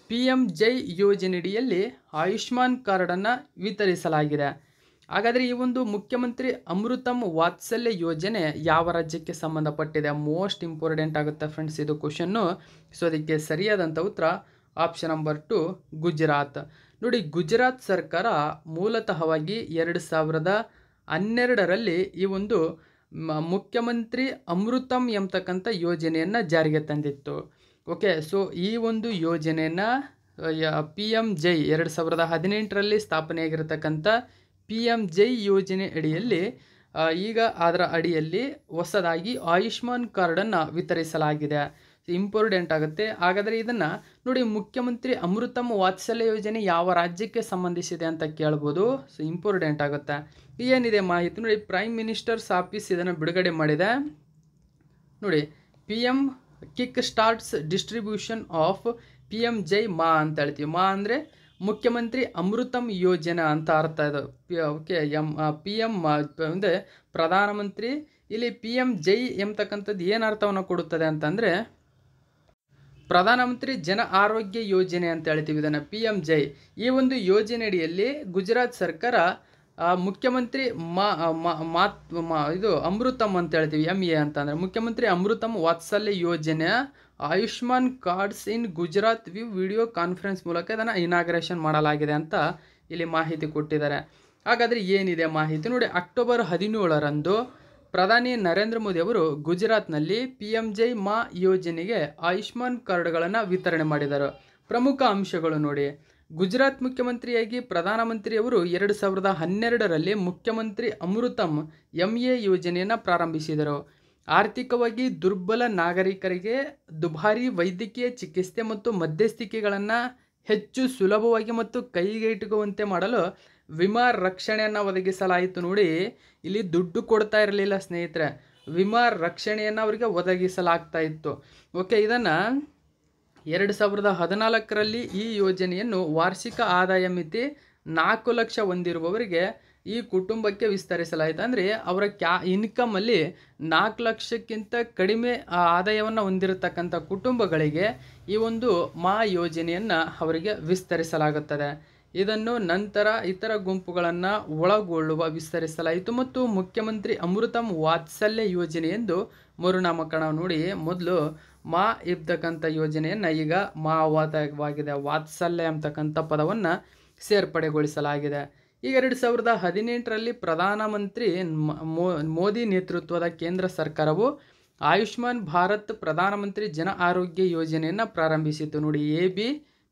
ಪಿ ಎಂ ಜೈ ಯೋಜನೆಯಡಿಯಲ್ಲಿ ಆಯುಷ್ಮಾನ್ ಕಾರ್ಡನ್ನು ವಿತರಿಸಲಾಗಿದೆ ಹಾಗಾದರೆ ಈ ಒಂದು ಮುಖ್ಯಮಂತ್ರಿ ಅಮೃತಮ್ ವಾತ್ಸಲ್ಯ ಯೋಜನೆ ಯಾವ ರಾಜ್ಯಕ್ಕೆ ಸಂಬಂಧಪಟ್ಟಿದೆ ಮೋಸ್ಟ್ ಇಂಪಾರ್ಟೆಂಟ್ ಆಗುತ್ತೆ ಫ್ರೆಂಡ್ಸ್ ಇದು ಕ್ವಶನ್ನು ಸೊ ಅದಕ್ಕೆ ಸರಿಯಾದಂಥ ಉತ್ತರ ಆಪ್ಷನ್ ನಂಬರ್ ಟು ಗುಜರಾತ್ ನೋಡಿ ಗುಜರಾತ್ ಸರ್ಕಾರ ಮೂಲತಃವಾಗಿ ಎರಡು ಸಾವಿರದ ಹನ್ನೆರಡರಲ್ಲಿ ಈ ಒಂದು ಮುಖ್ಯಮಂತ್ರಿ ಅಮೃತಮ್ ಎಂಬತಕ್ಕಂಥ ಯೋಜನೆಯನ್ನು ಜಾರಿಗೆ ತಂದಿತ್ತು ಓಕೆ ಸೊ ಈ ಒಂದು ಯೋಜನೆನ ಪಿ ಎಮ್ ಜೈ ಎರಡು ಸಾವಿರದ ಹದಿನೆಂಟರಲ್ಲಿ ಸ್ಥಾಪನೆಯಾಗಿರತಕ್ಕಂಥ ಪಿ ಎಮ್ ಜೈ ಯೋಜನೆ ಅಡಿಯಲ್ಲಿ ಈಗ ಅದರ ಅಡಿಯಲ್ಲಿ ಹೊಸದಾಗಿ ಆಯುಷ್ಮಾನ್ ಕಾರ್ಡನ್ನು ವಿತರಿಸಲಾಗಿದೆ ಇಂಪಾರ್ಟೆಂಟ್ ಆಗುತ್ತೆ ಹಾಗಾದರೆ ಇದನ್ನು ನೋಡಿ ಮುಖ್ಯಮಂತ್ರಿ ಅಮೃತಮ್ ವಾತ್ಸಲ್ಯ ಯೋಜನೆ ಯಾವ ರಾಜ್ಯಕ್ಕೆ ಸಂಬಂಧಿಸಿದೆ ಅಂತ ಕೇಳ್ಬೋದು ಸೊ ಇಂಪಾರ್ಟೆಂಟ್ ಆಗುತ್ತೆ ಏನಿದೆ ಮಾಹಿತಿ ನೋಡಿ ಪ್ರೈಮ್ ಮಿನಿಸ್ಟರ್ಸ್ ಆಫೀಸ್ ಇದನ್ನು ಬಿಡುಗಡೆ ಮಾಡಿದೆ ನೋಡಿ P M kick starts distribution of P M JAY Maa ಅಂತ ಹೇಳ್ತೀವಿ ಮಾ ಅಂದರೆ ಮುಖ್ಯಮಂತ್ರಿ ಅಮೃತಮ್ ಯೋಜನೆ ಅಂತ ಅರ್ಥ ಇದು P okay M P M ಅಂದರೆ ಪ್ರಧಾನಮಂತ್ರಿ ಇಲ್ಲಿ ಪಿ ಎಮ್ ಜೈ ಎಂಬತಕ್ಕಂಥದ್ದು ಏನು ಅರ್ಥವನ್ನು ಕೊಡುತ್ತದೆ ಅಂತಂದರೆ ಪ್ರಧಾನಮಂತ್ರಿ ಜನ ಆರೋಗ್ಯ ಯೋಜನೆ ಅಂತ ಹೇಳ್ತೀವಿ ಇದನ್ನು ಪಿ ಎಮ್ ಜೈ ಈ ಒಂದು ಯೋಜನೆಯಡಿಯಲ್ಲಿ ಗುಜರಾತ್ ಸರ್ಕಾರ ಮುಖ್ಯಮಂತ್ರಿ ಮಾ ಇದು ಅಮೃತಮ್ ಅಂತ ಹೇಳ್ತೀವಿ ಎಂ ಎ ಅಂತ ಮುಖ್ಯಮಂತ್ರಿ ಅಮೃತಮ್ ವಾತ್ಸಲ್ಯ ಯೋಜನೆ Ayushman cards in Gujarat via video conference ಮೂಲಕ ಇದನ್ನು ಇನಾಗ್ರೇಷನ್ ಮಾಡಲಾಗಿದೆ ಅಂತ ಇಲ್ಲಿ ಮಾಹಿತಿ ಕೊಟ್ಟಿದ್ದಾರೆ ಹಾಗಾದರೆ ಏನಿದೆ ಮಾಹಿತಿ ನೋಡಿ ಅಕ್ಟೋಬರ್ ಹದಿನೇಳರಂದು ಪ್ರಧಾನಿ ನರೇಂದ್ರ ಮೋದಿ ಅವರು ಗುಜರಾತ್ನಲ್ಲಿ ಪಿ ಎಂ ಜೈ ಮಾ ಯೋಜನೆಗೆ ಆಯುಷ್ಮಾನ್ ಕಾರ್ಡ್ಗಳನ್ನು ವಿತರಣೆ ಮಾಡಿದರು ಪ್ರಮುಖ ಅಂಶಗಳು ನೋಡಿ ಗುಜರಾತ್ ಮುಖ್ಯಮಂತ್ರಿಯಾಗಿ ಪ್ರಧಾನಮಂತ್ರಿಯವರು ಎರಡು ಸಾವಿರದ ಹನ್ನೆರಡರಲ್ಲಿ ಮುಖ್ಯಮಂತ್ರಿ ಅಮೃತಮ್ ಎಂ ಎ ಯೋಜನೆಯನ್ನು ಪ್ರಾರಂಭಿಸಿದರು ಆರ್ಥಿಕವಾಗಿ ದುರ್ಬಲ ನಾಗರಿಕರಿಗೆ ದುಬಾರಿ ವೈದ್ಯಕೀಯ ಚಿಕಿತ್ಸೆ ಮತ್ತು ಮಧ್ಯಸ್ಥಿಕೆಗಳನ್ನು ಹೆಚ್ಚು ಸುಲಭವಾಗಿ ಮತ್ತು ಕೈಗೆಟುಕುವಂತೆ ಮಾಡಲು ವಿಮಾ ರಕ್ಷಣೆಯನ್ನು ಒದಗಿಸಲಾಯಿತು ನೋಡಿ ಇಲ್ಲಿ ದುಡ್ಡು ಕೊಡ್ತಾ ಇರಲಿಲ್ಲ ಸ್ನೇಹಿತರೆ ವಿಮಾ ರಕ್ಷಣೆಯನ್ನು ಅವರಿಗೆ ಒದಗಿಸಲಾಗ್ತಾ ಇತ್ತು ಓಕೆ ಇದನ್ನು ಎರಡು ಸಾವಿರದ ಹದಿನಾಲ್ಕರಲ್ಲಿ ಈ ಯೋಜನೆಯನ್ನು ವಾರ್ಷಿಕ ಆದಾಯ ಮಿತಿ ನಾಲ್ಕು ಲಕ್ಷ ಹೊಂದಿರುವವರಿಗೆ ಈ ಕುಟುಂಬಕ್ಕೆ ವಿಸ್ತರಿಸಲಾಯಿತು ಅಂದರೆ ಅವರ ಕ್ಯಾ ಇನ್ಕಮಲ್ಲಿ ನಾಲ್ಕು ಲಕ್ಷಕ್ಕಿಂತ ಕಡಿಮೆ ಆದಾಯವನ್ನು ಹೊಂದಿರತಕ್ಕಂಥ ಕುಟುಂಬಗಳಿಗೆ ಈ ಒಂದು ಮಾ ಯೋಜನೆಯನ್ನು ಅವರಿಗೆ ವಿಸ್ತರಿಸಲಾಗುತ್ತದೆ ಇದನ್ನು ನಂತರ ಇತರ ಗುಂಪುಗಳನ್ನು ಒಳಗೊಳ್ಳುವ ವಿಸ್ತರಿಸಲಾಯಿತು ಮತ್ತು ಮುಖ್ಯಮಂತ್ರಿ ಅಮೃತಂ ವಾತ್ಸಲ್ಯ ಯೋಜನೆ ಎಂದು ಮರುನಾಮಕರಣ ನೋಡಿ ಮೊದಲು ಮಾ ಇರ್ತಕ್ಕಂಥ ಯೋಜನೆಯನ್ನು ಈಗ ಮಾವಾತವಾಗಿದೆ ವಾತ್ಸಲ್ಯ ಅಂತಕ್ಕಂಥ ಪದವನ್ನು ಸೇರ್ಪಡೆಗೊಳಿಸಲಾಗಿದೆ ಈಗ ಎರಡು ಸಾವಿರದ ಹದಿನೆಂಟರಲ್ಲಿ ಪ್ರಧಾನಮಂತ್ರಿ ಮೋದಿ ನೇತೃತ್ವದ ಕೇಂದ್ರ ಸರ್ಕಾರವು ಆಯುಷ್ಮಾನ್ ಭಾರತ್ ಪ್ರಧಾನಮಂತ್ರಿ ಜನ ಆರೋಗ್ಯ ಯೋಜನೆಯನ್ನು ಪ್ರಾರಂಭಿಸಿತು ನೋಡಿ A B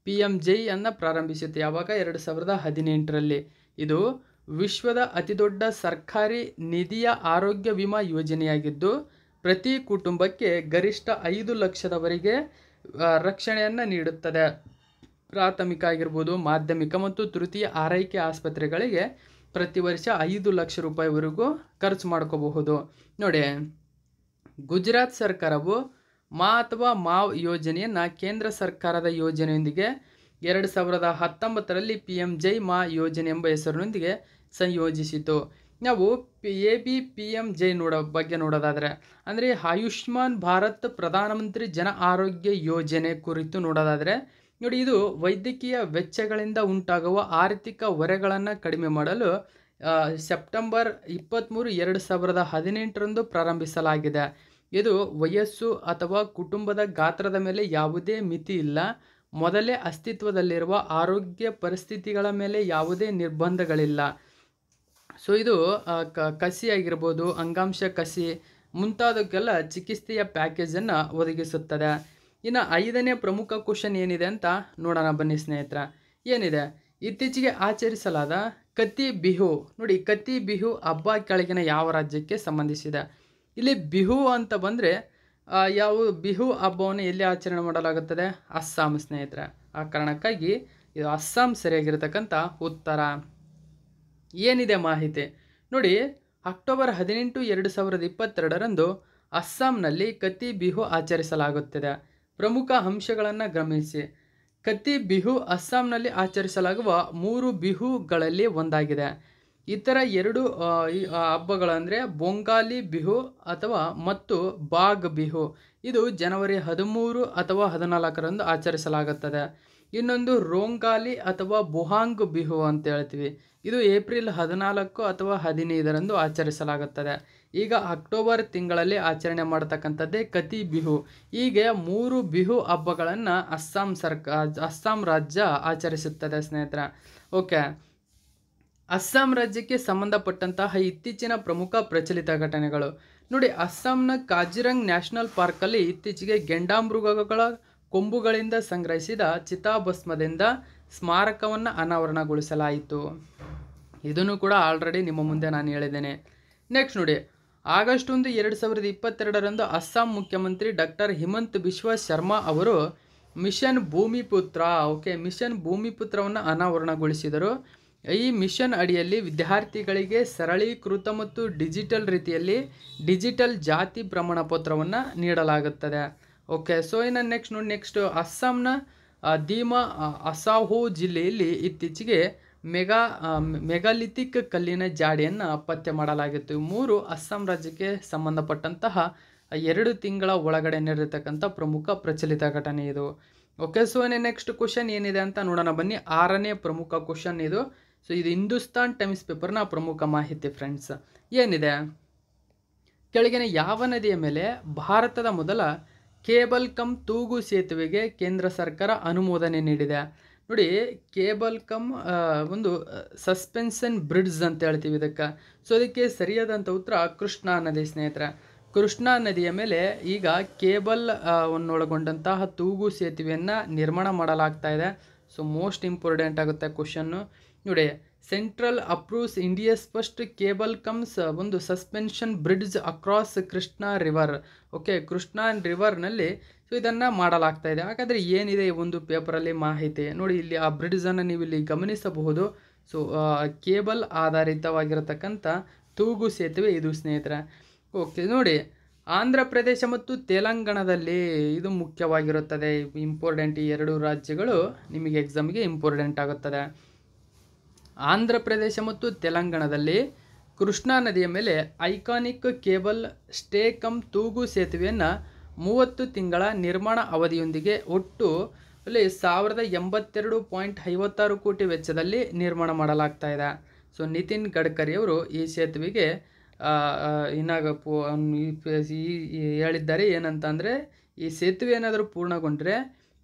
P M JAY ಅನ್ನು ಪ್ರಾರಂಭಿಸಿತು ಯಾವಾಗ ಎರಡು ಸಾವಿರದ ಹದಿನೆಂಟರಲ್ಲಿ ಇದು ವಿಶ್ವದ ಅತಿದೊಡ್ಡ ಸರ್ಕಾರಿ ನಿಧಿಯ ಆರೋಗ್ಯ ವಿಮಾ ಯೋಜನೆಯಾಗಿದ್ದು ಪ್ರತಿ ಕುಟುಂಬಕ್ಕೆ ಗರಿಷ್ಠ ಐದು ಲಕ್ಷದವರೆಗೆ ರಕ್ಷಣೆಯನ್ನು ನೀಡುತ್ತದೆ ಪ್ರಾಥಮಿಕ ಆಗಿರ್ಬೋದು ಮಾಧ್ಯಮಿಕ ಮತ್ತು ತೃತೀಯ ಆರೈಕೆ ಆಸ್ಪತ್ರೆಗಳಿಗೆ ಪ್ರತಿ ವರ್ಷ ಐದು ಲಕ್ಷ ರೂಪಾಯಿವರೆಗೂ ಖರ್ಚು ಮಾಡ್ಕೋಬಹುದು ನೋಡಿ ಗುಜರಾತ್ ಸರ್ಕಾರವು ಮಾ ಅಥವಾ ಮಾವ್ ಯೋಜನೆಯನ್ನು ಕೇಂದ್ರ ಸರ್ಕಾರದ ಯೋಜನೆಯೊಂದಿಗೆ ಎರಡು ಸಾವಿರದ ಹತ್ತೊಂಬತ್ತರಲ್ಲಿ ಪಿ ಎಂ ಜೈ ಮಾ ಯೋಜನೆ ಎಂಬ ಹೆಸರಿನೊಂದಿಗೆ ಸಂಯೋಜಿಸಿತು ನಾವು P A B P M J ನೋಡೋ ಬಗ್ಗೆ ನೋಡೋದಾದರೆ ಅಂದರೆ ಆಯುಷ್ಮಾನ್ ಭಾರತ್ ಪ್ರಧಾನಮಂತ್ರಿ ಜನ ಆರೋಗ್ಯ ಯೋಜನೆ ಕುರಿತು ನೋಡೋದಾದರೆ ನೋಡಿ ಇದು ವೈದ್ಯಕೀಯ ವೆಚ್ಚಗಳಿಂದ ಉಂಟಾಗುವ ಆರ್ಥಿಕ ಹೊರೆಗಳನ್ನು ಕಡಿಮೆ ಮಾಡಲು ಸೆಪ್ಟೆಂಬರ್ ಇಪ್ಪತ್ತ್ಮೂರು ಎರಡು ಸಾವಿರದ ಹದಿನೆಂಟರಂದು ಪ್ರಾರಂಭಿಸಲಾಗಿದೆ ಇದು ವಯಸ್ಸು ಅಥವಾ ಕುಟುಂಬದ ಗಾತ್ರದ ಮೇಲೆ ಯಾವುದೇ ಮಿತಿ ಇಲ್ಲ ಮೊದಲೇ ಅಸ್ತಿತ್ವದಲ್ಲಿರುವ ಆರೋಗ್ಯ ಪರಿಸ್ಥಿತಿಗಳ ಮೇಲೆ ಯಾವುದೇ ನಿರ್ಬಂಧಗಳಿಲ್ಲ ಸೊ ಇದು ಕಸಿ ಆಗಿರ್ಬೋದು ಅಂಗಾಂಶ ಕಸಿ ಮುಂತಾದಕ್ಕೆಲ್ಲ ಚಿಕಿತ್ಸೆಯ ಪ್ಯಾಕೇಜನ್ನು ಒದಗಿಸುತ್ತದೆ ಇನ್ನು ಐದನೇ ಪ್ರಮುಖ ಕ್ವಶನ್ ಏನಿದೆ ಅಂತ ನೋಡೋಣ ಬನ್ನಿ ಸ್ನೇಹಿತರ ಏನಿದೆ ಇತ್ತೀಚೆಗೆ ಆಚರಿಸಲಾದ ಕತ್ತಿ ಬಿಹು ನೋಡಿ ಕತ್ತಿ ಬಿಹು ಹಬ್ಬ ಕೆಳಗಿನ ಯಾವ ರಾಜ್ಯಕ್ಕೆ ಸಂಬಂಧಿಸಿದೆ ಇಲ್ಲಿ ಬಿಹು ಅಂತ ಬಂದರೆ ಯಾವ ಬಿಹು ಹಬ್ಬವನ್ನು ಎಲ್ಲಿ ಆಚರಣೆ ಮಾಡಲಾಗುತ್ತದೆ ಅಸ್ಸಾಂ ಸ್ನೇಹಿತರೆ ಆ ಕಾರಣಕ್ಕಾಗಿ ಇದು ಅಸ್ಸಾಂ ಸರಿಯಾಗಿರ್ತಕ್ಕಂಥ ಉತ್ತರ ಏನಿದೆ ಮಾಹಿತಿ ನೋಡಿ ಅಕ್ಟೋಬರ್ ಹದಿನೆಂಟು ಎರಡು ಸಾವಿರದ ಇಪ್ಪತ್ತೆರಡರಂದು ಅಸ್ಸಾಂನಲ್ಲಿ ಕತ್ತಿ ಬಿಹು ಆಚರಿಸಲಾಗುತ್ತದೆ ಪ್ರಮುಖ ಅಂಶಗಳನ್ನು ಗಮನಿಸಿ ಕತ್ತಿ ಬಿಹು ಅಸ್ಸಾಂನಲ್ಲಿ ಆಚರಿಸಲಾಗುವ ಮೂರು ಬಿಹುಗಳಲ್ಲಿ ಒಂದಾಗಿದೆ ಇತರ ಎರಡು ಹಬ್ಬಗಳಂದರೆ ಬೊಂಗಾಲಿ ಬಿಹು ಅಥವಾ ಮತ್ತು ಬಾಗ್ ಬಿಹು ಇದು ಜನವರಿ ಹದಿಮೂರು ಅಥವಾ ಹದಿನಾಲ್ಕರಂದು ಆಚರಿಸಲಾಗುತ್ತದೆ ಇನ್ನೊಂದು ರೋಂಗಾಲಿ ಅಥವಾ ಬುಹಾಂಗ್ ಬಿಹು ಅಂತ ಹೇಳ್ತೀವಿ ಇದು ಏಪ್ರಿಲ್ ಹದಿನಾಲ್ಕು ಅಥವಾ ಹದಿನೈದರಂದು ಆಚರಿಸಲಾಗುತ್ತದೆ ಈಗ ಅಕ್ಟೋಬರ್ ತಿಂಗಳಲ್ಲಿ ಆಚರಣೆ ಮಾಡತಕ್ಕಂಥದ್ದೇ ಕತಿ ಬಿಹು ಹೀಗೆ ಮೂರು ಬಿಹು ಹಬ್ಬಗಳನ್ನು ಅಸ್ಸಾಂ ಸರ್ಕಾರ ಅಸ್ಸಾಂ ರಾಜ್ಯ ಆಚರಿಸುತ್ತದೆ ಸ್ನೇಹಿತರ ಓಕೆ ಅಸ್ಸಾಂ ರಾಜ್ಯಕ್ಕೆ ಸಂಬಂಧಪಟ್ಟಂತಹ ಇತ್ತೀಚಿನ ಪ್ರಮುಖ ಪ್ರಚಲಿತ ಘಟನೆಗಳು ನೋಡಿ ಅಸ್ಸಾಂನ ಕಾಜಿರಂಗ್ ನ್ಯಾಷನಲ್ ಪಾರ್ಕಲ್ಲಿ ಇತ್ತೀಚೆಗೆ ಗೆಂಡಾಮೃಗಗಳ ಕೊಂಬುಗಳಿಂದ ಸಂಗ್ರಹಿಸಿದ ಚಿತಾಭಸ್ಮದಿಂದ ಸ್ಮಾರಕವನ್ನು ಅನಾವರಣಗೊಳಿಸಲಾಯಿತು ಇದನ್ನು ಕೂಡ ಆಲ್ರೆಡಿ ನಿಮ್ಮ ಮುಂದೆ ನಾನು ಹೇಳಿದ್ದೇನೆ ನೆಕ್ಸ್ಟ್ ನೋಡಿ ಆಗಸ್ಟ್ ಒಂದು ಎರಡು ಸಾವಿರದ ಇಪ್ಪತ್ತೆರಡರಂದು ಅಸ್ಸಾಂ ಮುಖ್ಯಮಂತ್ರಿ ಡಾಕ್ಟರ್ ಹಿಮಂತ್ ಬಿಶ್ವ ಶರ್ಮಾ ಅವರು ಮಿಷನ್ ಭೂಮಿಪುತ್ರ ಓಕೆ ಮಿಷನ್ ಭೂಮಿಪುತ್ರವನ್ನು ಅನಾವರಣಗೊಳಿಸಿದರು ಈ ಮಿಷನ್ ಅಡಿಯಲ್ಲಿ ವಿದ್ಯಾರ್ಥಿಗಳಿಗೆ ಸರಳೀಕೃತ ಮತ್ತು ಡಿಜಿಟಲ್ ರೀತಿಯಲ್ಲಿ ಡಿಜಿಟಲ್ ಜಾತಿ ಪ್ರಮಾಣ ಪತ್ರವನ್ನು ನೀಡಲಾಗುತ್ತದೆ ಓಕೆ ಸೊ ಇನ್ನು ನೆಕ್ಸ್ಟ್ ನೋಡಿ ನೆಕ್ಸ್ಟ್ ಅಸ್ಸಾಂನ ದೀಮಾ ಅಸಾಹೋ ಜಿಲ್ಲೆಯಲ್ಲಿ ಇತ್ತೀಚೆಗೆ ಮೆಗಾ ಮೆಗಾಲಿಥಿಕ್ ಕಲ್ಲಿನ ಜಾಡಿಯನ್ನು ಪತ್ತೆ ಮಾಡಲಾಗಿತ್ತು ಮೂರು ಅಸ್ಸಾಂ ರಾಜ್ಯಕ್ಕೆ ಸಂಬಂಧಪಟ್ಟಂತಹ ಎರಡು ತಿಂಗಳ ಒಳಗಡೆ ನಡೆಯತಕ್ಕಂಥ ಪ್ರಮುಖ ಪ್ರಚಲಿತ ಘಟನೆ ಇದು ಓಕೆ ಸೊ ನೆಕ್ಸ್ಟ್ ಕ್ವಶನ್ ಏನಿದೆ ಅಂತ ನೋಡೋಣ ಬನ್ನಿ ಆರನೇ ಪ್ರಮುಖ ಕ್ವಶನ್ ಇದು ಸೊ ಇದು ಹಿಂದೂಸ್ತಾನ್ ಟೈಮ್ಸ್ ಪೇಪರ್ನ ಪ್ರಮುಖ ಮಾಹಿತಿ ಫ್ರೆಂಡ್ಸ್ ಏನಿದೆ ಕೆಳಗಿನ ಯಾವ ನದಿಯ ಮೇಲೆ ಭಾರತದ ಮೊದಲ ಕೇಬಲ್ ಕಮ್ ತೂಗು ಸೇತುವೆಗೆ ಕೇಂದ್ರ ಸರ್ಕಾರ ಅನುಮೋದನೆ ನೀಡಿದೆ ನೋಡಿ ಕೇಬಲ್ ಕಮ್ ಒಂದು ಸಸ್ಪೆನ್ಷನ್ ಬ್ರಿಡ್ಜ್ ಅಂತ ಹೇಳ್ತೀವಿ ಇದಕ್ಕೆ ಸೊ ಅದಕ್ಕೆ ಸರಿಯಾದಂಥ ಉತ್ತರ ಕೃಷ್ಣಾ ನದಿ ಸ್ನೇಹಿತರೆ ಕೃಷ್ಣಾ ನದಿಯ ಮೇಲೆ ಈಗ ಕೇಬಲ್ ಒನ್ನೊಳಗೊಂಡಂತಹ ತೂಗು ಸೇತುವೆಯನ್ನು ನಿರ್ಮಾಣ ಮಾಡಲಾಗ್ತಾ ಇದೆ ಸೊ ಮೋಸ್ಟ್ ಇಂಪಾರ್ಟೆಂಟ್ ಆಗುತ್ತೆ ಕ್ವಶನ್ನು ನೋಡಿ central approves India's first cable cums ಒಂದು suspension bridge across Krishna river okay Krishna ರಿವರ್ನಲ್ಲಿ ಸೊ ಇದನ್ನು ಮಾಡಲಾಗ್ತಾ ಇದೆ ಹಾಗಾದರೆ ಏನಿದೆ ಈ ಒಂದು ಪೇಪರಲ್ಲಿ ಮಾಹಿತಿ ನೋಡಿ ಇಲ್ಲಿ ಆ ಬ್ರಿಡ್ಜನ್ನು ನೀವು ಇಲ್ಲಿ ಗಮನಿಸಬಹುದು ಸೊ ಕೇಬಲ್ ಆಧಾರಿತವಾಗಿರತಕ್ಕಂಥ ತೂಗು ಸೇತುವೆ ಇದು ಸ್ನೇಹಿತರೆ ಓಕೆ ನೋಡಿ ಆಂಧ್ರ ಪ್ರದೇಶ ಮತ್ತು ತೆಲಂಗಾಣದಲ್ಲಿ ಇದು ಮುಖ್ಯವಾಗಿರುತ್ತದೆ ಇಂಪಾರ್ಟೆಂಟ್ ಈ ಎರಡು ರಾಜ್ಯಗಳು ನಿಮಗೆ ಎಕ್ಸಾಮ್ಗೆ ಇಂಪಾರ್ಟೆಂಟ್ ಆಗುತ್ತದೆ ಆಂಧ್ರ ಪ್ರದೇಶ ಮತ್ತು ತೆಲಂಗಾಣದಲ್ಲಿ ಕೃಷ್ಣಾ ನದಿಯ ಮೇಲೆ ಐಕಾನಿಕ್ ಕೇಬಲ್ ಸ್ಟೇ ಕಮ್ ತೂಗು ಸೇತುವೆಯನ್ನು ಮೂವತ್ತು ತಿಂಗಳ ನಿರ್ಮಾಣ ಅವಧಿಯೊಂದಿಗೆ ಒಟ್ಟು ಅಲ್ಲಿ ಸಾವಿರದ ಎಂಬತ್ತೆರಡು ಪಾಯಿಂಟ್ ಐವತ್ತಾರು ಕೋಟಿ ವೆಚ್ಚದಲ್ಲಿ ನಿರ್ಮಾಣ ಮಾಡಲಾಗ್ತಾ ಇದೆ ಸೊ ನಿತಿನ್ ಗಡ್ಕರಿಯವರು ಈ ಸೇತುವೆಗೆ ಇನ್ನಾಗ ಈ ಹೇಳಿದ್ದಾರೆ ಏನಂತ ಅಂದರೆ ಈ ಸೇತುವೆ ಏನಾದರೂ ಪೂರ್ಣಗೊಂಡರೆ